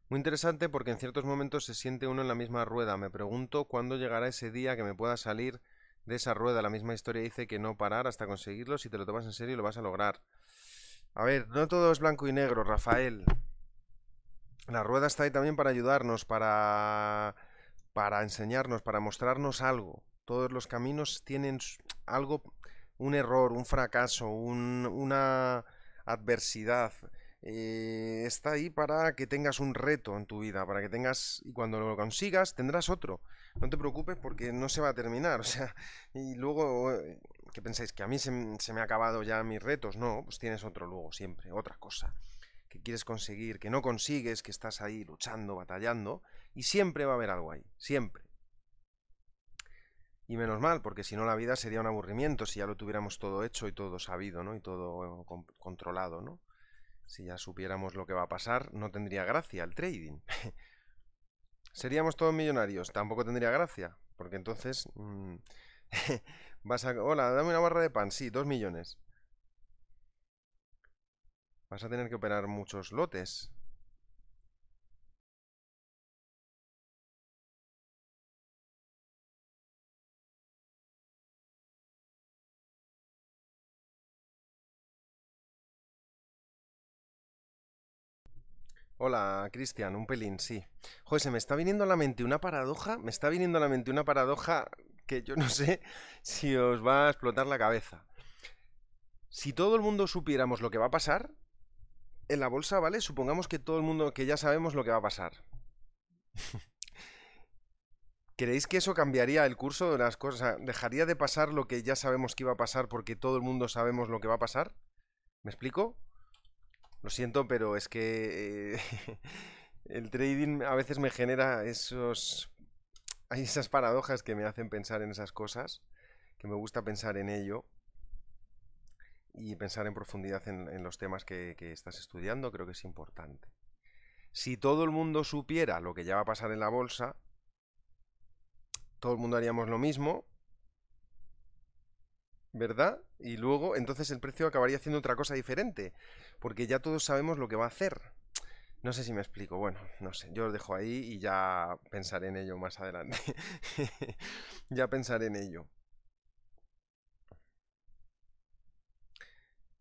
A: Muy interesante porque en ciertos momentos se siente uno en la misma rueda. Me pregunto cuándo llegará ese día que me pueda salir de esa rueda. La misma historia dice que no parar hasta conseguirlo. Si te lo tomas en serio lo vas a lograr. A ver, no todo es blanco y negro, Rafael. La rueda está ahí también para ayudarnos, para, para enseñarnos, para mostrarnos algo. Todos los caminos tienen algo, un error, un fracaso, una adversidad. Eh, está ahí para que tengas un reto en tu vida, para que tengas, y cuando lo consigas tendrás otro. No te preocupes porque no se va a terminar, o sea, y luego, eh, que pensáis? ¿Que a mí se, me ha acabado ya mis retos? No, pues tienes otro luego, siempre, otra cosa que quieres conseguir, que no consigues, que estás ahí luchando, batallando, y siempre va a haber algo ahí, siempre. Y menos mal, porque si no la vida sería un aburrimiento si ya lo tuviéramos todo hecho y todo sabido, ¿no? Y todo eh, controlado, ¿no? Si ya supiéramos lo que va a pasar, no tendría gracia el trading. seríamos todos millonarios, tampoco tendría gracia, porque entonces mm, vas a... Hola, dame una barra de pan, sí, dos millones. Vas a tener que operar muchos lotes. Hola, Cristian, un pelín, sí. Joder, se me está viniendo a la mente una paradoja, me está viniendo a la mente una paradoja que yo no sé si os va a explotar la cabeza. Si todo el mundo supiéramos lo que va a pasar, en la bolsa, ¿vale? Supongamos que todo el mundo, que ya sabemos lo que va a pasar. ¿Creéis que eso cambiaría el curso de las cosas? ¿Dejaría de pasar lo que ya sabemos que iba a pasar porque todo el mundo sabemos lo que va a pasar? ¿Me explico? Lo siento, pero es que eh, el trading a veces me genera esos... Hay esas paradojas que me hacen pensar en esas cosas, que me gusta pensar en ello y pensar en profundidad en, los temas que, que estás estudiando, creo que es importante. Si todo el mundo supiera lo que ya va a pasar en la bolsa, todo el mundo haríamos lo mismo ¿verdad? Y luego, entonces el precio acabaría haciendo otra cosa diferente, porque ya todos sabemos lo que va a hacer. No sé si me explico, bueno, no sé, yo os dejo ahí y ya pensaré en ello más adelante. ya pensaré en ello.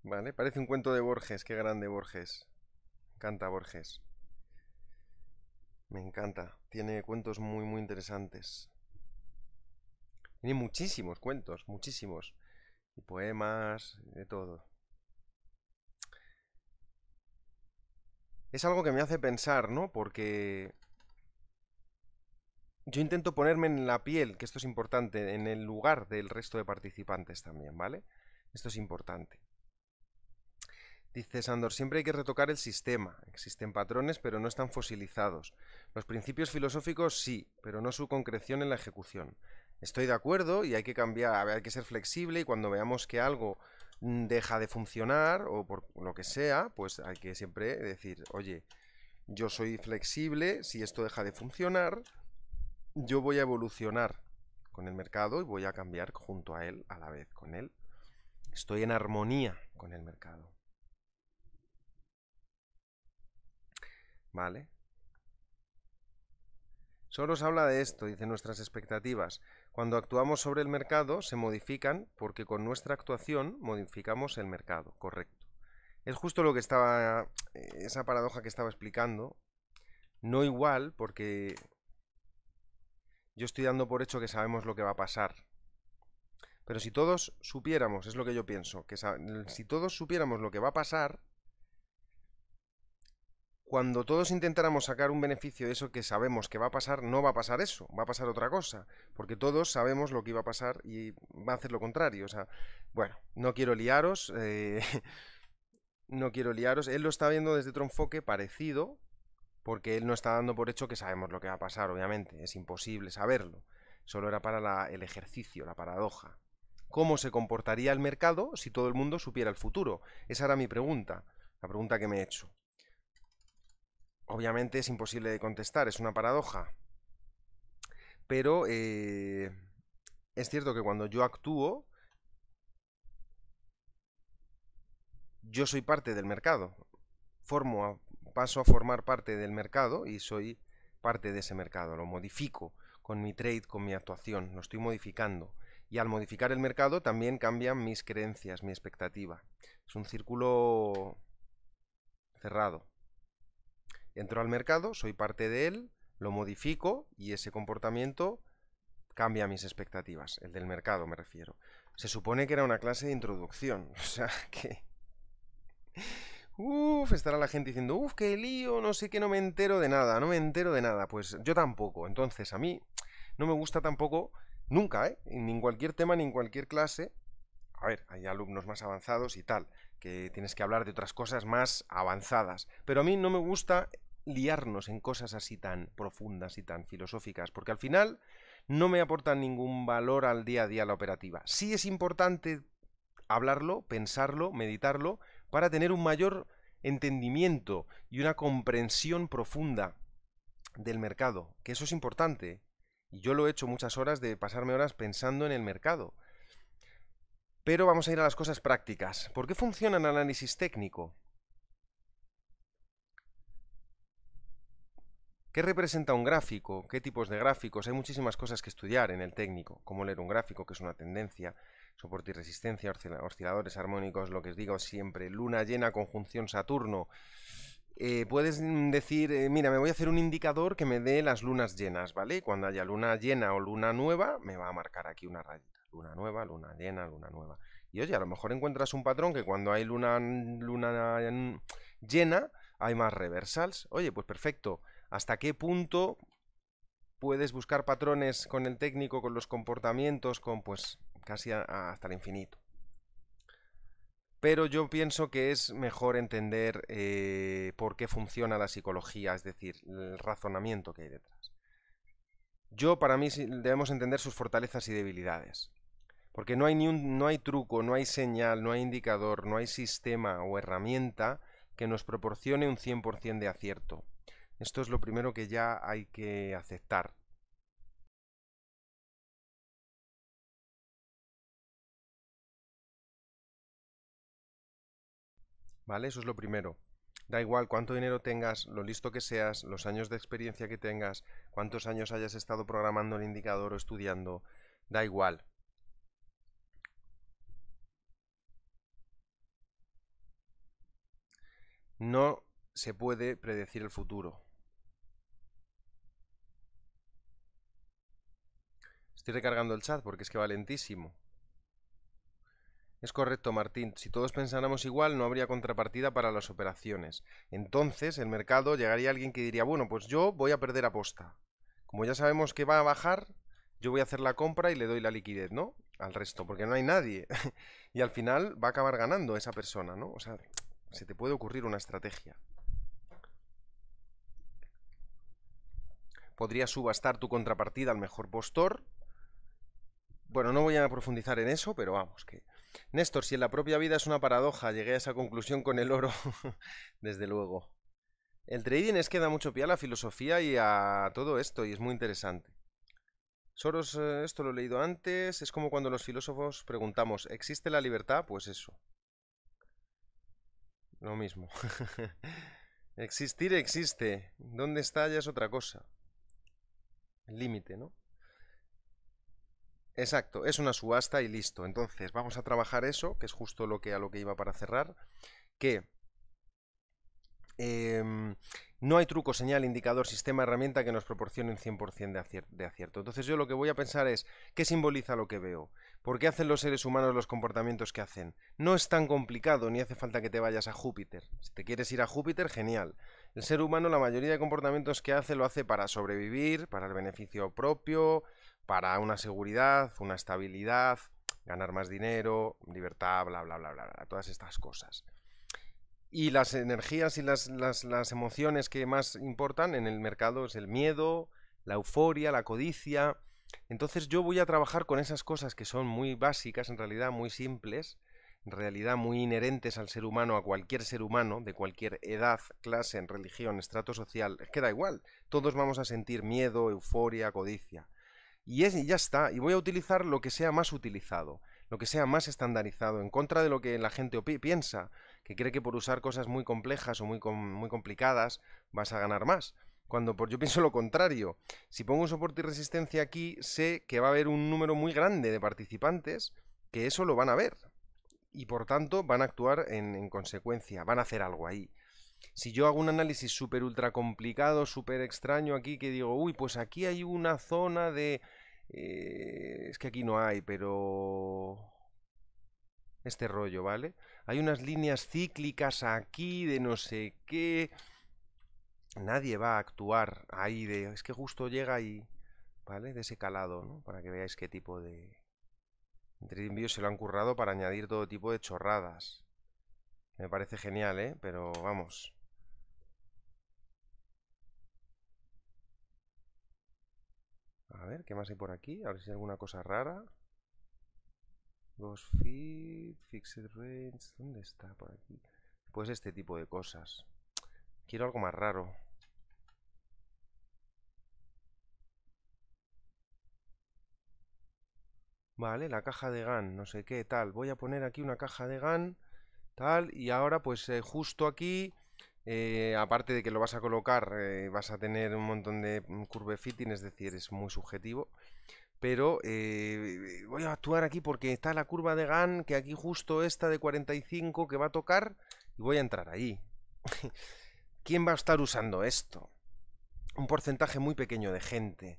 A: Vale, parece un cuento de Borges, qué grande Borges. Me encanta Borges. Me encanta, tiene cuentos muy, muy interesantes. Tiene muchísimos cuentos, muchísimos poemas, de todo. Es algo que me hace pensar, ¿no? Porque yo intento ponerme en la piel, que esto es importante, en el lugar del resto de participantes también, ¿vale? Esto es importante. Dice Sandor, siempre hay que retocar el sistema. Existen patrones, pero no están fosilizados. Los principios filosóficos sí, pero no su concreción en la ejecución estoy de acuerdo y hay que cambiar, hay que ser flexible y cuando veamos que algo mm, deja de funcionar o por lo que sea, pues hay que siempre decir, oye, yo soy flexible, si esto deja de funcionar, yo voy a evolucionar con el mercado y voy a cambiar junto a él a la vez, con él. Estoy en armonía con el mercado. ¿Vale? Solo se habla de esto, dice nuestras expectativas. Cuando actuamos sobre el mercado se modifican porque con nuestra actuación modificamos el mercado, correcto. Es justo lo que estaba, eh, esa paradoja que estaba explicando. No igual porque yo estoy dando por hecho que sabemos lo que va a pasar. Pero si todos supiéramos, es lo que yo pienso, que si todos supiéramos lo que va a pasar, cuando todos intentáramos sacar un beneficio de eso que sabemos que va a pasar, no va a pasar eso, va a pasar otra cosa, porque todos sabemos lo que iba a pasar y va a hacer lo contrario. O sea, bueno, no quiero liaros, eh, no quiero liaros. Él lo está viendo desde otro enfoque parecido, porque él no está dando por hecho que sabemos lo que va a pasar, obviamente, es imposible saberlo. Solo era para el ejercicio, la paradoja. ¿Cómo se comportaría el mercado si todo el mundo supiera el futuro? Esa era mi pregunta, la pregunta que me he hecho obviamente es imposible de contestar, es una paradoja. Pero eh, es cierto que cuando yo actúo, yo soy parte del mercado. Formo paso a formar parte del mercado y soy parte de ese mercado. Lo modifico con mi trade, con mi actuación. Lo estoy modificando. Y al modificar el mercado también cambian mis creencias, mi expectativa. Es un círculo cerrado entro al mercado, soy parte de él, lo modifico y ese comportamiento cambia mis expectativas, el del mercado me refiero. Se supone que era una clase de introducción, o sea que... Uf, estará la gente diciendo, uff, qué lío, no sé qué, no me entero de nada, no me entero de nada. Pues yo tampoco, entonces a mí no me gusta tampoco, nunca, ¿eh? Ni en cualquier tema, ni en cualquier clase. A ver, hay alumnos más avanzados y tal, que tienes que hablar de otras cosas más avanzadas. Pero a mí no me gusta liarnos en cosas así tan profundas y tan filosóficas, porque al final no me aportan ningún valor al día a día la operativa. Sí es importante hablarlo, pensarlo, meditarlo, para tener un mayor entendimiento y una comprensión profunda del mercado, que eso es importante. Y yo lo he hecho muchas horas de pasarme horas pensando en el mercado. Pero vamos a ir a las cosas prácticas. ¿Por qué funciona el análisis técnico? ¿Qué representa un gráfico? ¿Qué tipos de gráficos? Hay muchísimas cosas que estudiar en el técnico, cómo leer un gráfico, que es una tendencia, soporte y resistencia, osciladores armónicos, lo que os digo siempre, luna llena, conjunción Saturno. Eh, puedes decir, eh, mira, me voy a hacer un indicador que me dé las lunas llenas, ¿vale? Cuando haya luna llena o luna nueva, me va a marcar aquí una rayita. Luna nueva, luna llena, luna nueva. Y oye, a lo mejor encuentras un patrón que cuando hay luna, luna llena hay más reversals. Oye, pues perfecto. ¿Hasta qué punto puedes buscar patrones con el técnico, con los comportamientos, con pues casi hasta el infinito? Pero yo pienso que es mejor entender eh, por qué funciona la psicología, es decir, el razonamiento que hay detrás. Yo, para mí, debemos entender sus fortalezas y debilidades. Porque no hay, no hay truco, no hay señal, no hay indicador, no hay sistema o herramienta que nos proporcione un 100% de acierto. Esto es lo primero que ya hay que aceptar. ¿Vale? Eso es lo primero. Da igual cuánto dinero tengas, lo listo que seas, los años de experiencia que tengas, cuántos años hayas estado programando el indicador o estudiando, da igual. No se puede predecir el futuro. Estoy recargando el chat porque es que va lentísimo. Es correcto, Martín. Si todos pensáramos igual, no habría contrapartida para las operaciones. Entonces, el mercado llegaría alguien que diría, bueno, pues yo voy a perder aposta. Como ya sabemos que va a bajar, yo voy a hacer la compra y le doy la liquidez, ¿no? Al resto, porque no hay nadie. y al final va a acabar ganando esa persona, ¿no? O sea, se te puede ocurrir una estrategia. podría subastar tu contrapartida al mejor postor bueno, no voy a profundizar en eso, pero vamos, que... Néstor, si en la propia vida es una paradoja, llegué a esa conclusión con el oro, desde luego. El trading es que da mucho pie a la filosofía y a todo esto, y es muy interesante. Soros, eh, esto lo he leído antes, es como cuando los filósofos preguntamos, ¿existe la libertad? Pues eso. Lo mismo. Existir existe. ¿Dónde está ya es otra cosa? El límite, ¿no? Exacto, es una subasta y listo. Entonces, vamos a trabajar eso, que es justo lo que a lo que iba para cerrar, que em, no hay truco, señal, indicador, sistema, herramienta que nos proporcione un 100% de acierto. Entonces yo lo que voy a pensar es, ¿qué simboliza lo que veo? ¿Por qué hacen los seres humanos los comportamientos que hacen? No es tan complicado, ni hace falta que te vayas a Júpiter. Si te quieres ir a Júpiter, genial. El ser humano la mayoría de comportamientos que hace lo hace para sobrevivir, para el beneficio propio, para una seguridad, una estabilidad, ganar más dinero, libertad, bla, bla, bla, bla, todas estas cosas. Y las energías y las, las, emociones que más importan en el mercado es el miedo, la euforia, la codicia. Entonces yo voy a trabajar con esas cosas que son muy básicas, en realidad muy simples, en realidad muy inherentes al ser humano, a cualquier ser humano, de cualquier edad, clase, religión, estrato social, queda igual. Todos vamos a sentir miedo, euforia, codicia y ya está, y voy a utilizar lo que sea más utilizado, lo que sea más estandarizado, en contra de lo que la gente piensa, que cree que por usar cosas muy complejas o muy, muy complicadas vas a ganar más. Cuando por, yo pienso lo contrario, si pongo un soporte y resistencia aquí, sé que va a haber un número muy grande de participantes que eso lo van a ver. Y por tanto van a actuar en, en consecuencia, van a hacer algo ahí. Si yo hago un análisis súper ultra complicado, súper extraño aquí, que digo, uy, pues aquí hay una zona de eh, es que aquí no hay, pero este rollo, ¿vale? Hay unas líneas cíclicas aquí de no sé qué. Nadie va a actuar ahí de... Es que justo llega ahí ¿Vale? De ese calado, ¿no? Para que veáis qué tipo de... Entre se lo han currado para añadir todo tipo de chorradas. Me parece genial, ¿eh? Pero vamos... A ver, ¿qué más hay por aquí? A ver si hay alguna cosa rara. Ghost Feed, Fixed Range, ¿dónde está por aquí? Pues este tipo de cosas. Quiero algo más raro. Vale, la caja de GAN, no sé qué, tal. Voy a poner aquí una caja de GAN, tal, y ahora pues eh, justo aquí eh, aparte de que lo vas a colocar, eh, vas a tener un montón de mm, curve fitting, es decir, es muy subjetivo. Pero eh, voy a actuar aquí porque está la curva de GAN, que aquí justo esta de 45 que va a tocar, y voy a entrar ahí. ¿Quién va a estar usando esto? Un porcentaje muy pequeño de gente.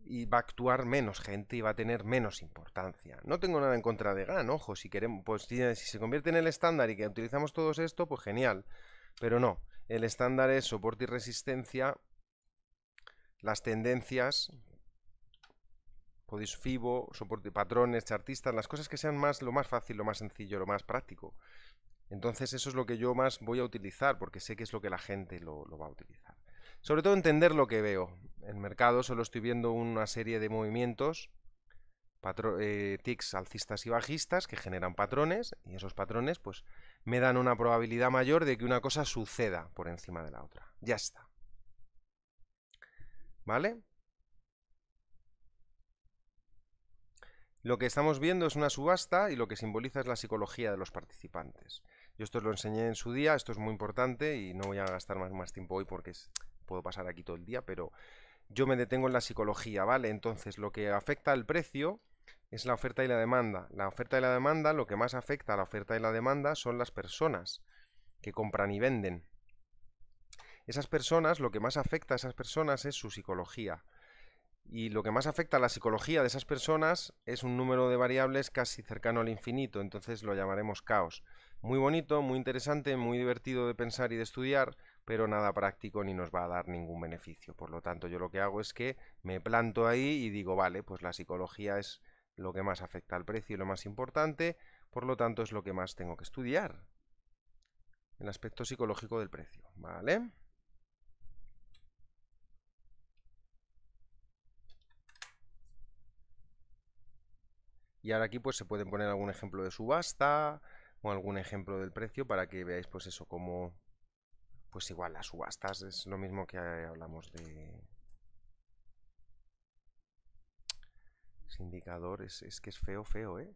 A: Y va a actuar menos gente y va a tener menos importancia. No tengo nada en contra de GAN, ojo, si queremos, pues si se convierte en el estándar y que utilizamos todos esto, pues genial. Pero no, el estándar es soporte y resistencia, las tendencias, podéis FIBO, soporte y patrones, chartistas, las cosas que sean más lo más fácil, lo más sencillo, lo más práctico. Entonces eso es lo que yo más voy a utilizar, porque sé que es lo que la gente lo, va a utilizar. Sobre todo entender lo que veo. En el mercado solo estoy viendo una serie de movimientos, eh, tics alcistas y bajistas que generan patrones, y esos patrones pues me dan una probabilidad mayor de que una cosa suceda por encima de la otra. Ya está. ¿Vale? Lo que estamos viendo es una subasta y lo que simboliza es la psicología de los participantes. Yo esto os lo enseñé en su día, esto es muy importante y no voy a gastar más, más tiempo hoy porque puedo pasar aquí todo el día, pero yo me detengo en la psicología, ¿vale? Entonces, lo que afecta al precio es la oferta y la demanda. La oferta y la demanda, lo que más afecta a la oferta y la demanda son las personas que compran y venden. Esas personas, lo que más afecta a esas personas es su psicología. Y lo que más afecta a la psicología de esas personas es un número de variables casi cercano al infinito, entonces lo llamaremos caos. Muy bonito, muy interesante, muy divertido de pensar y de estudiar, pero nada práctico ni nos va a dar ningún beneficio. Por lo tanto, yo lo que hago es que me planto ahí y digo, vale, pues la psicología es lo que más afecta al precio y lo más importante, por lo tanto es lo que más tengo que estudiar. El aspecto psicológico del precio, ¿vale? Y ahora aquí pues se pueden poner algún ejemplo de subasta o algún ejemplo del precio para que veáis pues eso como pues igual las subastas es lo mismo que hablamos de indicador es, que es feo, feo, ¿eh?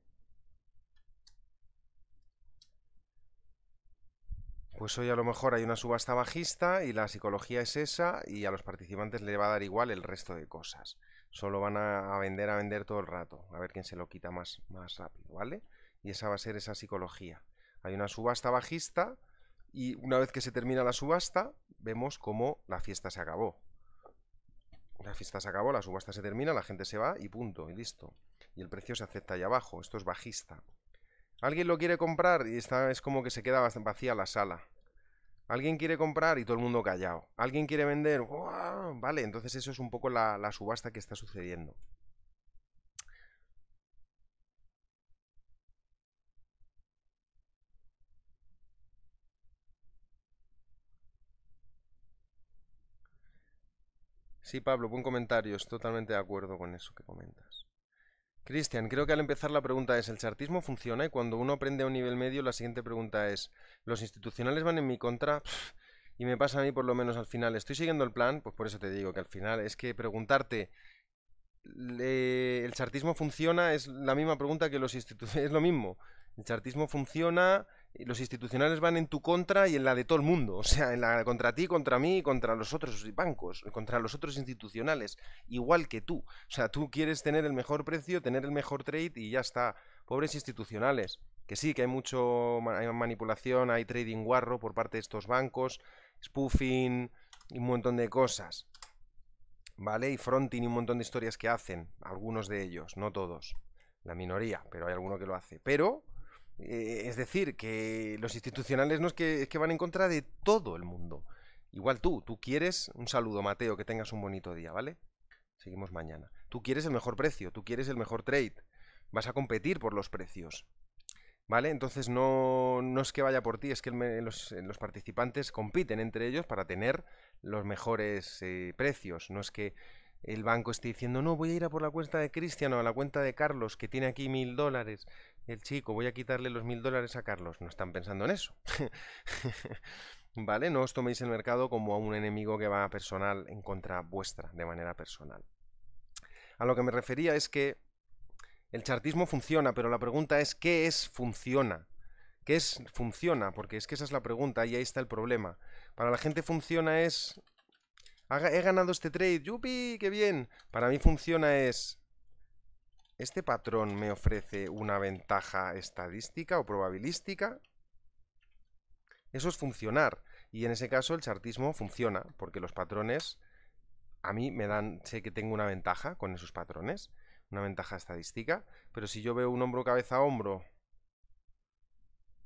A: Pues hoy a lo mejor hay una subasta bajista y la psicología es esa y a los participantes le va a dar igual el resto de cosas. Solo van a, vender, a vender todo el rato, a ver quién se lo quita más, más rápido, ¿vale? Y esa va a ser esa psicología. Hay una subasta bajista y una vez que se termina la subasta, vemos cómo la fiesta se acabó. La fiesta se acabó, la subasta se termina, la gente se va y punto, y listo. Y el precio se acepta ahí abajo, esto es bajista. Alguien lo quiere comprar y es como que se queda vacía la sala. Alguien quiere comprar y todo el mundo callado. Alguien quiere vender, vale, entonces eso es un poco la subasta que está sucediendo. Sí, Pablo, buen comentario. Estoy totalmente de acuerdo con eso que comentas. Cristian, creo que al empezar la pregunta es, ¿el chartismo funciona? Y cuando uno aprende a un nivel medio, la siguiente pregunta es, ¿los institucionales van en mi contra? y me pasa a mí por lo menos al final, ¿estoy siguiendo el plan? Pues por eso te digo que al final es que preguntarte, ¿el chartismo funciona? Es la misma pregunta que los institucionales, es lo mismo. El chartismo funciona, los institucionales van en tu contra y en la de todo el mundo, o sea, en la contra ti, contra mí, contra los otros bancos, contra los otros institucionales, igual que tú. O sea, tú quieres tener el mejor precio, tener el mejor trade y ya está. Pobres institucionales, que sí, que hay mucho manipulación, hay trading guarro por parte de estos bancos, spoofing y un montón de cosas. ¿Vale? Y fronting y un montón de historias que hacen, algunos de ellos, no todos, la minoría, pero hay alguno que lo hace. Pero eh, es decir, que los institucionales no es que, van en contra de todo el mundo. Igual tú, tú quieres un saludo, Mateo, que tengas un bonito día, ¿vale? Seguimos mañana. Tú quieres el mejor precio, tú quieres el mejor trade. Vas a competir por los precios. ¿Vale? Entonces no, no es que vaya por ti, es que eh, los, participantes compiten entre ellos para tener los mejores eh, precios. No es que el banco esté diciendo, no, voy a ir a por la cuenta de Cristiano, a la cuenta de Carlos, que tiene aquí mil dólares, el chico, voy a quitarle los mil dólares a Carlos. No están pensando en eso. ¿Vale? No os toméis el mercado como a un enemigo que va personal en contra vuestra, de manera personal. A lo que me refería es que el chartismo funciona, pero la pregunta es, ¿qué es funciona? ¿Qué es funciona? Porque es que esa es la pregunta y ahí está el problema. Para la gente funciona es He ganado este trade. ¡Yupi! ¡Qué bien! Para mí funciona es... ¿Este patrón me ofrece una ventaja estadística o probabilística? Eso es funcionar. Y en ese caso el chartismo funciona, porque los patrones a mí me dan, sé que tengo una ventaja con esos patrones, una ventaja estadística, pero si yo veo un hombro cabeza a hombro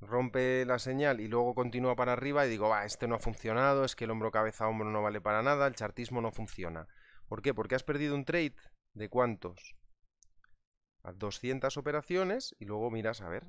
A: rompe la señal y luego continúa para arriba y digo, va, este no ha funcionado, es que el hombro cabeza a hombro no vale para nada, el chartismo no funciona. ¿Por qué? Porque has perdido un trade de cuántos? A 200 operaciones y luego miras a ver.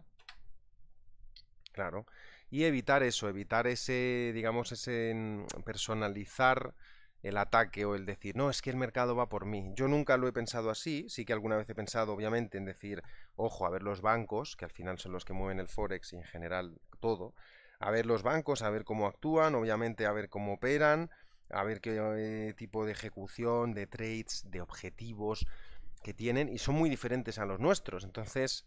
A: Claro. Y evitar eso, evitar ese, digamos, ese mm, personalizar el ataque o el decir, no, es que el mercado va por mí. Yo nunca lo he pensado así, sí que alguna vez he pensado, obviamente, en decir, ojo, a ver los bancos, que al final son los que mueven el Forex y en general todo, a ver los bancos, a ver cómo actúan, obviamente a ver cómo operan, a ver qué eh, tipo de ejecución, de trades, de objetivos que tienen, y son muy diferentes a los nuestros. Entonces,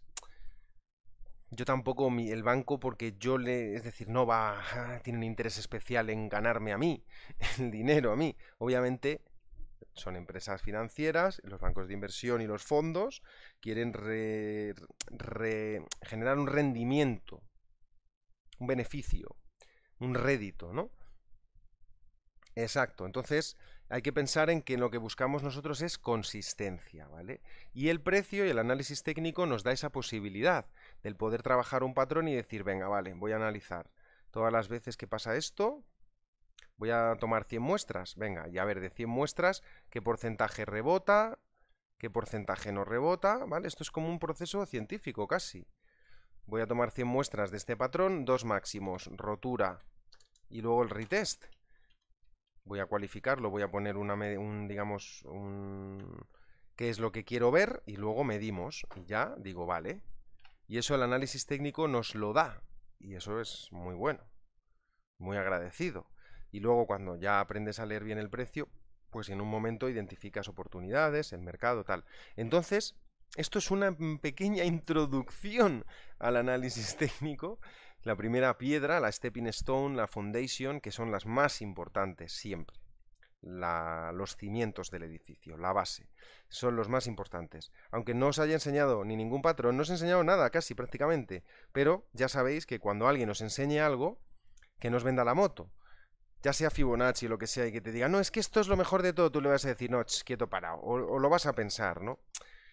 A: yo tampoco el banco porque yo le... Es decir, no va... Ah, tiene un interés especial en ganarme a mí, el dinero a mí. Obviamente son empresas financieras, los bancos de inversión y los fondos quieren generar un rendimiento, un beneficio, un rédito, ¿no? Exacto. Entonces, hay que pensar en que lo que buscamos nosotros es consistencia, ¿vale? Y el precio y el análisis técnico nos da esa posibilidad del poder trabajar un patrón y decir, venga, vale, voy a analizar todas las veces que pasa esto, voy a tomar 100 muestras, venga, y a ver de 100 muestras qué porcentaje rebota, qué porcentaje no rebota, ¿vale? Esto es como un proceso científico casi. Voy a tomar 100 muestras de este patrón, dos máximos, rotura y luego el retest voy a cualificarlo, voy a poner una, un, digamos, un, qué es lo que quiero ver y luego medimos y ya digo, vale. Y eso el análisis técnico nos lo da y eso es muy bueno, muy agradecido. Y luego cuando ya aprendes a leer bien el precio, pues en un momento identificas oportunidades, el mercado, tal. Entonces, esto es una pequeña introducción al análisis técnico la primera piedra, la stepping stone, la foundation, que son las más importantes siempre. los cimientos del edificio, la base, son los más importantes. Aunque no os haya enseñado ni ningún patrón, no os he enseñado nada casi prácticamente, pero ya sabéis que cuando alguien os enseñe algo, que nos venda la moto, ya sea Fibonacci o lo que sea, y que te diga, no, es que esto es lo mejor de todo, tú le vas a decir, no, ch, quieto, parado, o lo vas a pensar, ¿no?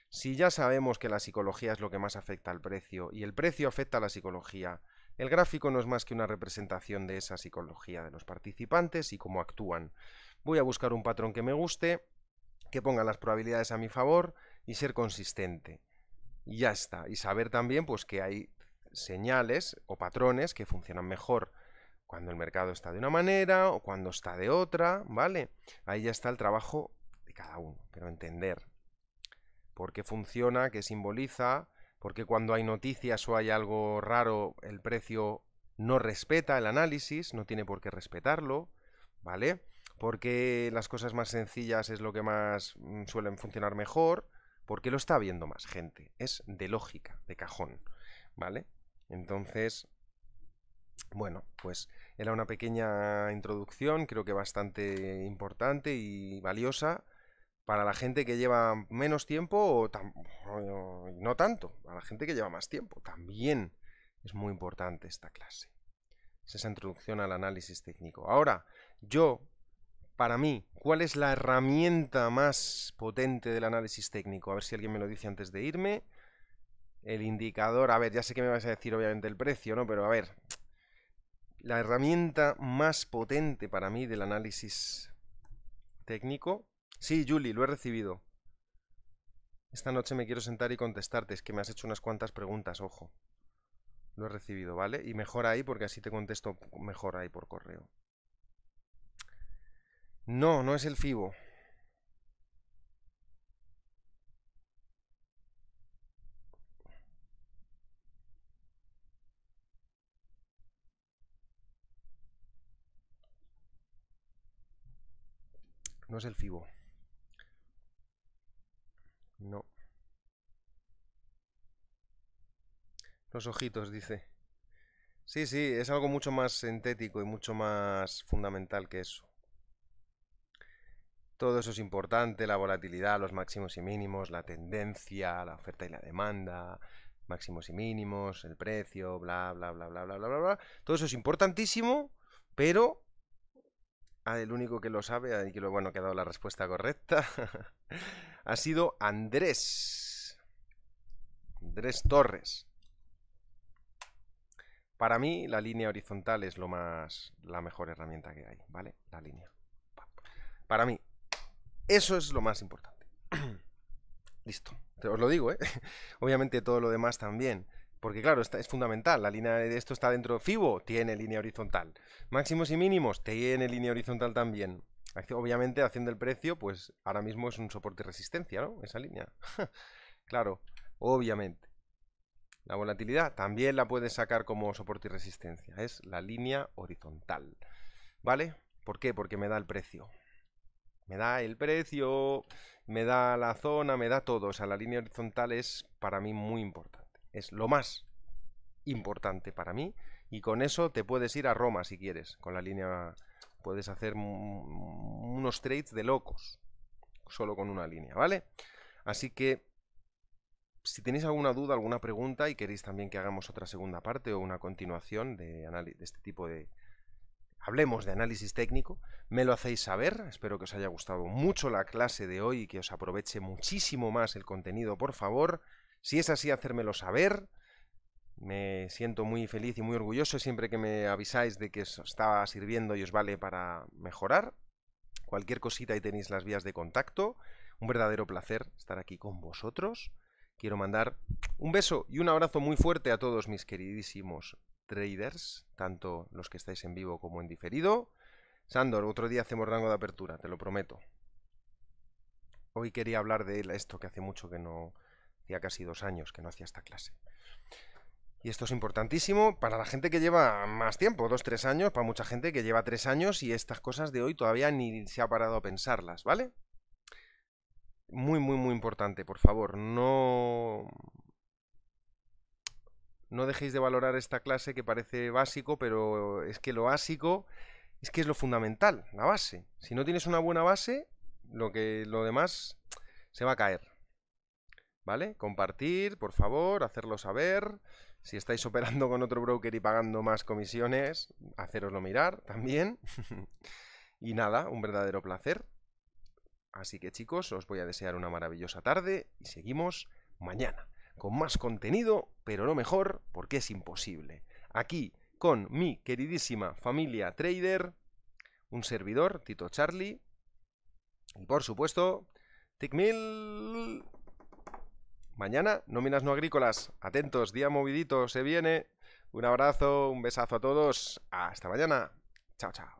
A: Si ya sabemos que la psicología es lo que más afecta al precio, y el precio afecta a la psicología, el gráfico no es más que una representación de esa psicología de los participantes y cómo actúan. Voy a buscar un patrón que me guste, que ponga las probabilidades a mi favor y ser consistente. Y ya está. Y saber también pues, que hay señales o patrones que funcionan mejor cuando el mercado está de una manera o cuando está de otra, ¿vale? Ahí ya está el trabajo de cada uno, pero entender por qué funciona, qué simboliza, porque cuando hay noticias o hay algo raro, el precio no respeta el análisis, no tiene por qué respetarlo, ¿vale? Porque las cosas más sencillas es lo que más mm, suelen funcionar mejor, porque lo está viendo más gente. Es de lógica, de cajón, ¿vale? Entonces, bueno, pues era una pequeña introducción, creo que bastante importante y valiosa para la gente que lleva menos tiempo o, no tanto, a la gente que lleva más tiempo. También es muy importante esta clase. Es esa introducción al análisis técnico. Ahora, yo, para mí, ¿cuál es la herramienta más potente del análisis técnico? A ver si alguien me lo dice antes de irme. El indicador, a ver, ya sé que me vas a decir obviamente el precio, ¿no? Pero a ver, la herramienta más potente para mí del análisis técnico Sí, Julie, lo he recibido. Esta noche me quiero sentar y contestarte. Es que me has hecho unas cuantas preguntas, ojo. Lo he recibido, ¿vale? Y mejor ahí porque así te contesto mejor ahí por correo. No, no es el FIBO. No es el FIBO. No. Los ojitos, dice. Sí, sí, es algo mucho más sintético y mucho más fundamental que eso. Todo eso es importante, la volatilidad, los máximos y mínimos, la tendencia, la oferta y la demanda, máximos y mínimos, el precio, bla, bla, bla, bla, bla, bla, bla, bla. Todo eso es importantísimo, pero ah, el único que lo sabe, y que lo, bueno, que ha dado la respuesta correcta, ha sido Andrés. Andrés Torres. Para mí la línea horizontal es lo más la mejor herramienta que hay, ¿vale? La línea. Para mí eso es lo más importante. Listo. Os lo digo, ¿eh? Obviamente todo lo demás también. Porque claro, es fundamental. La línea de esto está dentro de FIBO, tiene línea horizontal. Máximos y mínimos, tiene línea horizontal también. Obviamente, haciendo el precio, pues ahora mismo es un soporte resistencia, ¿no? Esa línea. claro, obviamente. La volatilidad también la puedes sacar como soporte y resistencia. Es la línea horizontal. ¿Vale? ¿Por qué? Porque me da el precio. Me da el precio, me da la zona, me da todo. O sea, la línea horizontal es para mí muy importante. Es lo más importante para mí. Y con eso te puedes ir a Roma si quieres, con la línea puedes hacer unos trades de locos solo con una línea, ¿vale? Así que si tenéis alguna duda, alguna pregunta y queréis también que hagamos otra segunda parte o una continuación de, de este tipo de... Hablemos de análisis técnico, me lo hacéis saber, espero que os haya gustado mucho la clase de hoy y que os aproveche muchísimo más el contenido, por favor. Si es así, hacérmelo saber. Me siento muy feliz y muy orgulloso siempre que me avisáis de que os está sirviendo y os vale para mejorar. Cualquier cosita y tenéis las vías de contacto. Un verdadero placer estar aquí con vosotros. Quiero mandar un beso y un abrazo muy fuerte a todos mis queridísimos traders, tanto los que estáis en vivo como en diferido. Sandor, otro día hacemos rango de apertura, te lo prometo. Hoy quería hablar de esto que hace mucho que no, hacía casi dos años que no hacía esta clase. Y esto es importantísimo para la gente que lleva más tiempo, dos, tres años, para mucha gente que lleva tres años y estas cosas de hoy todavía ni se ha parado a pensarlas, ¿vale? Muy, muy, muy importante, por favor, no... No dejéis de valorar esta clase que parece básico, pero es que lo básico es que es lo fundamental, la base. Si no tienes una buena base, lo, que, lo demás se va a caer. ¿Vale? Compartir, por favor, hacerlo saber. Si estáis operando con otro broker y pagando más comisiones, haceroslo mirar también. y nada, un verdadero placer. Así que chicos, os voy a desear una maravillosa tarde y seguimos mañana con más contenido, pero no mejor porque es imposible. Aquí con mi queridísima familia trader, un servidor, Tito Charlie, y por supuesto, Tickmill. Mañana, nóminas no agrícolas. Atentos, día movidito, se viene. Un abrazo, un besazo a todos. Hasta mañana. Chao, chao.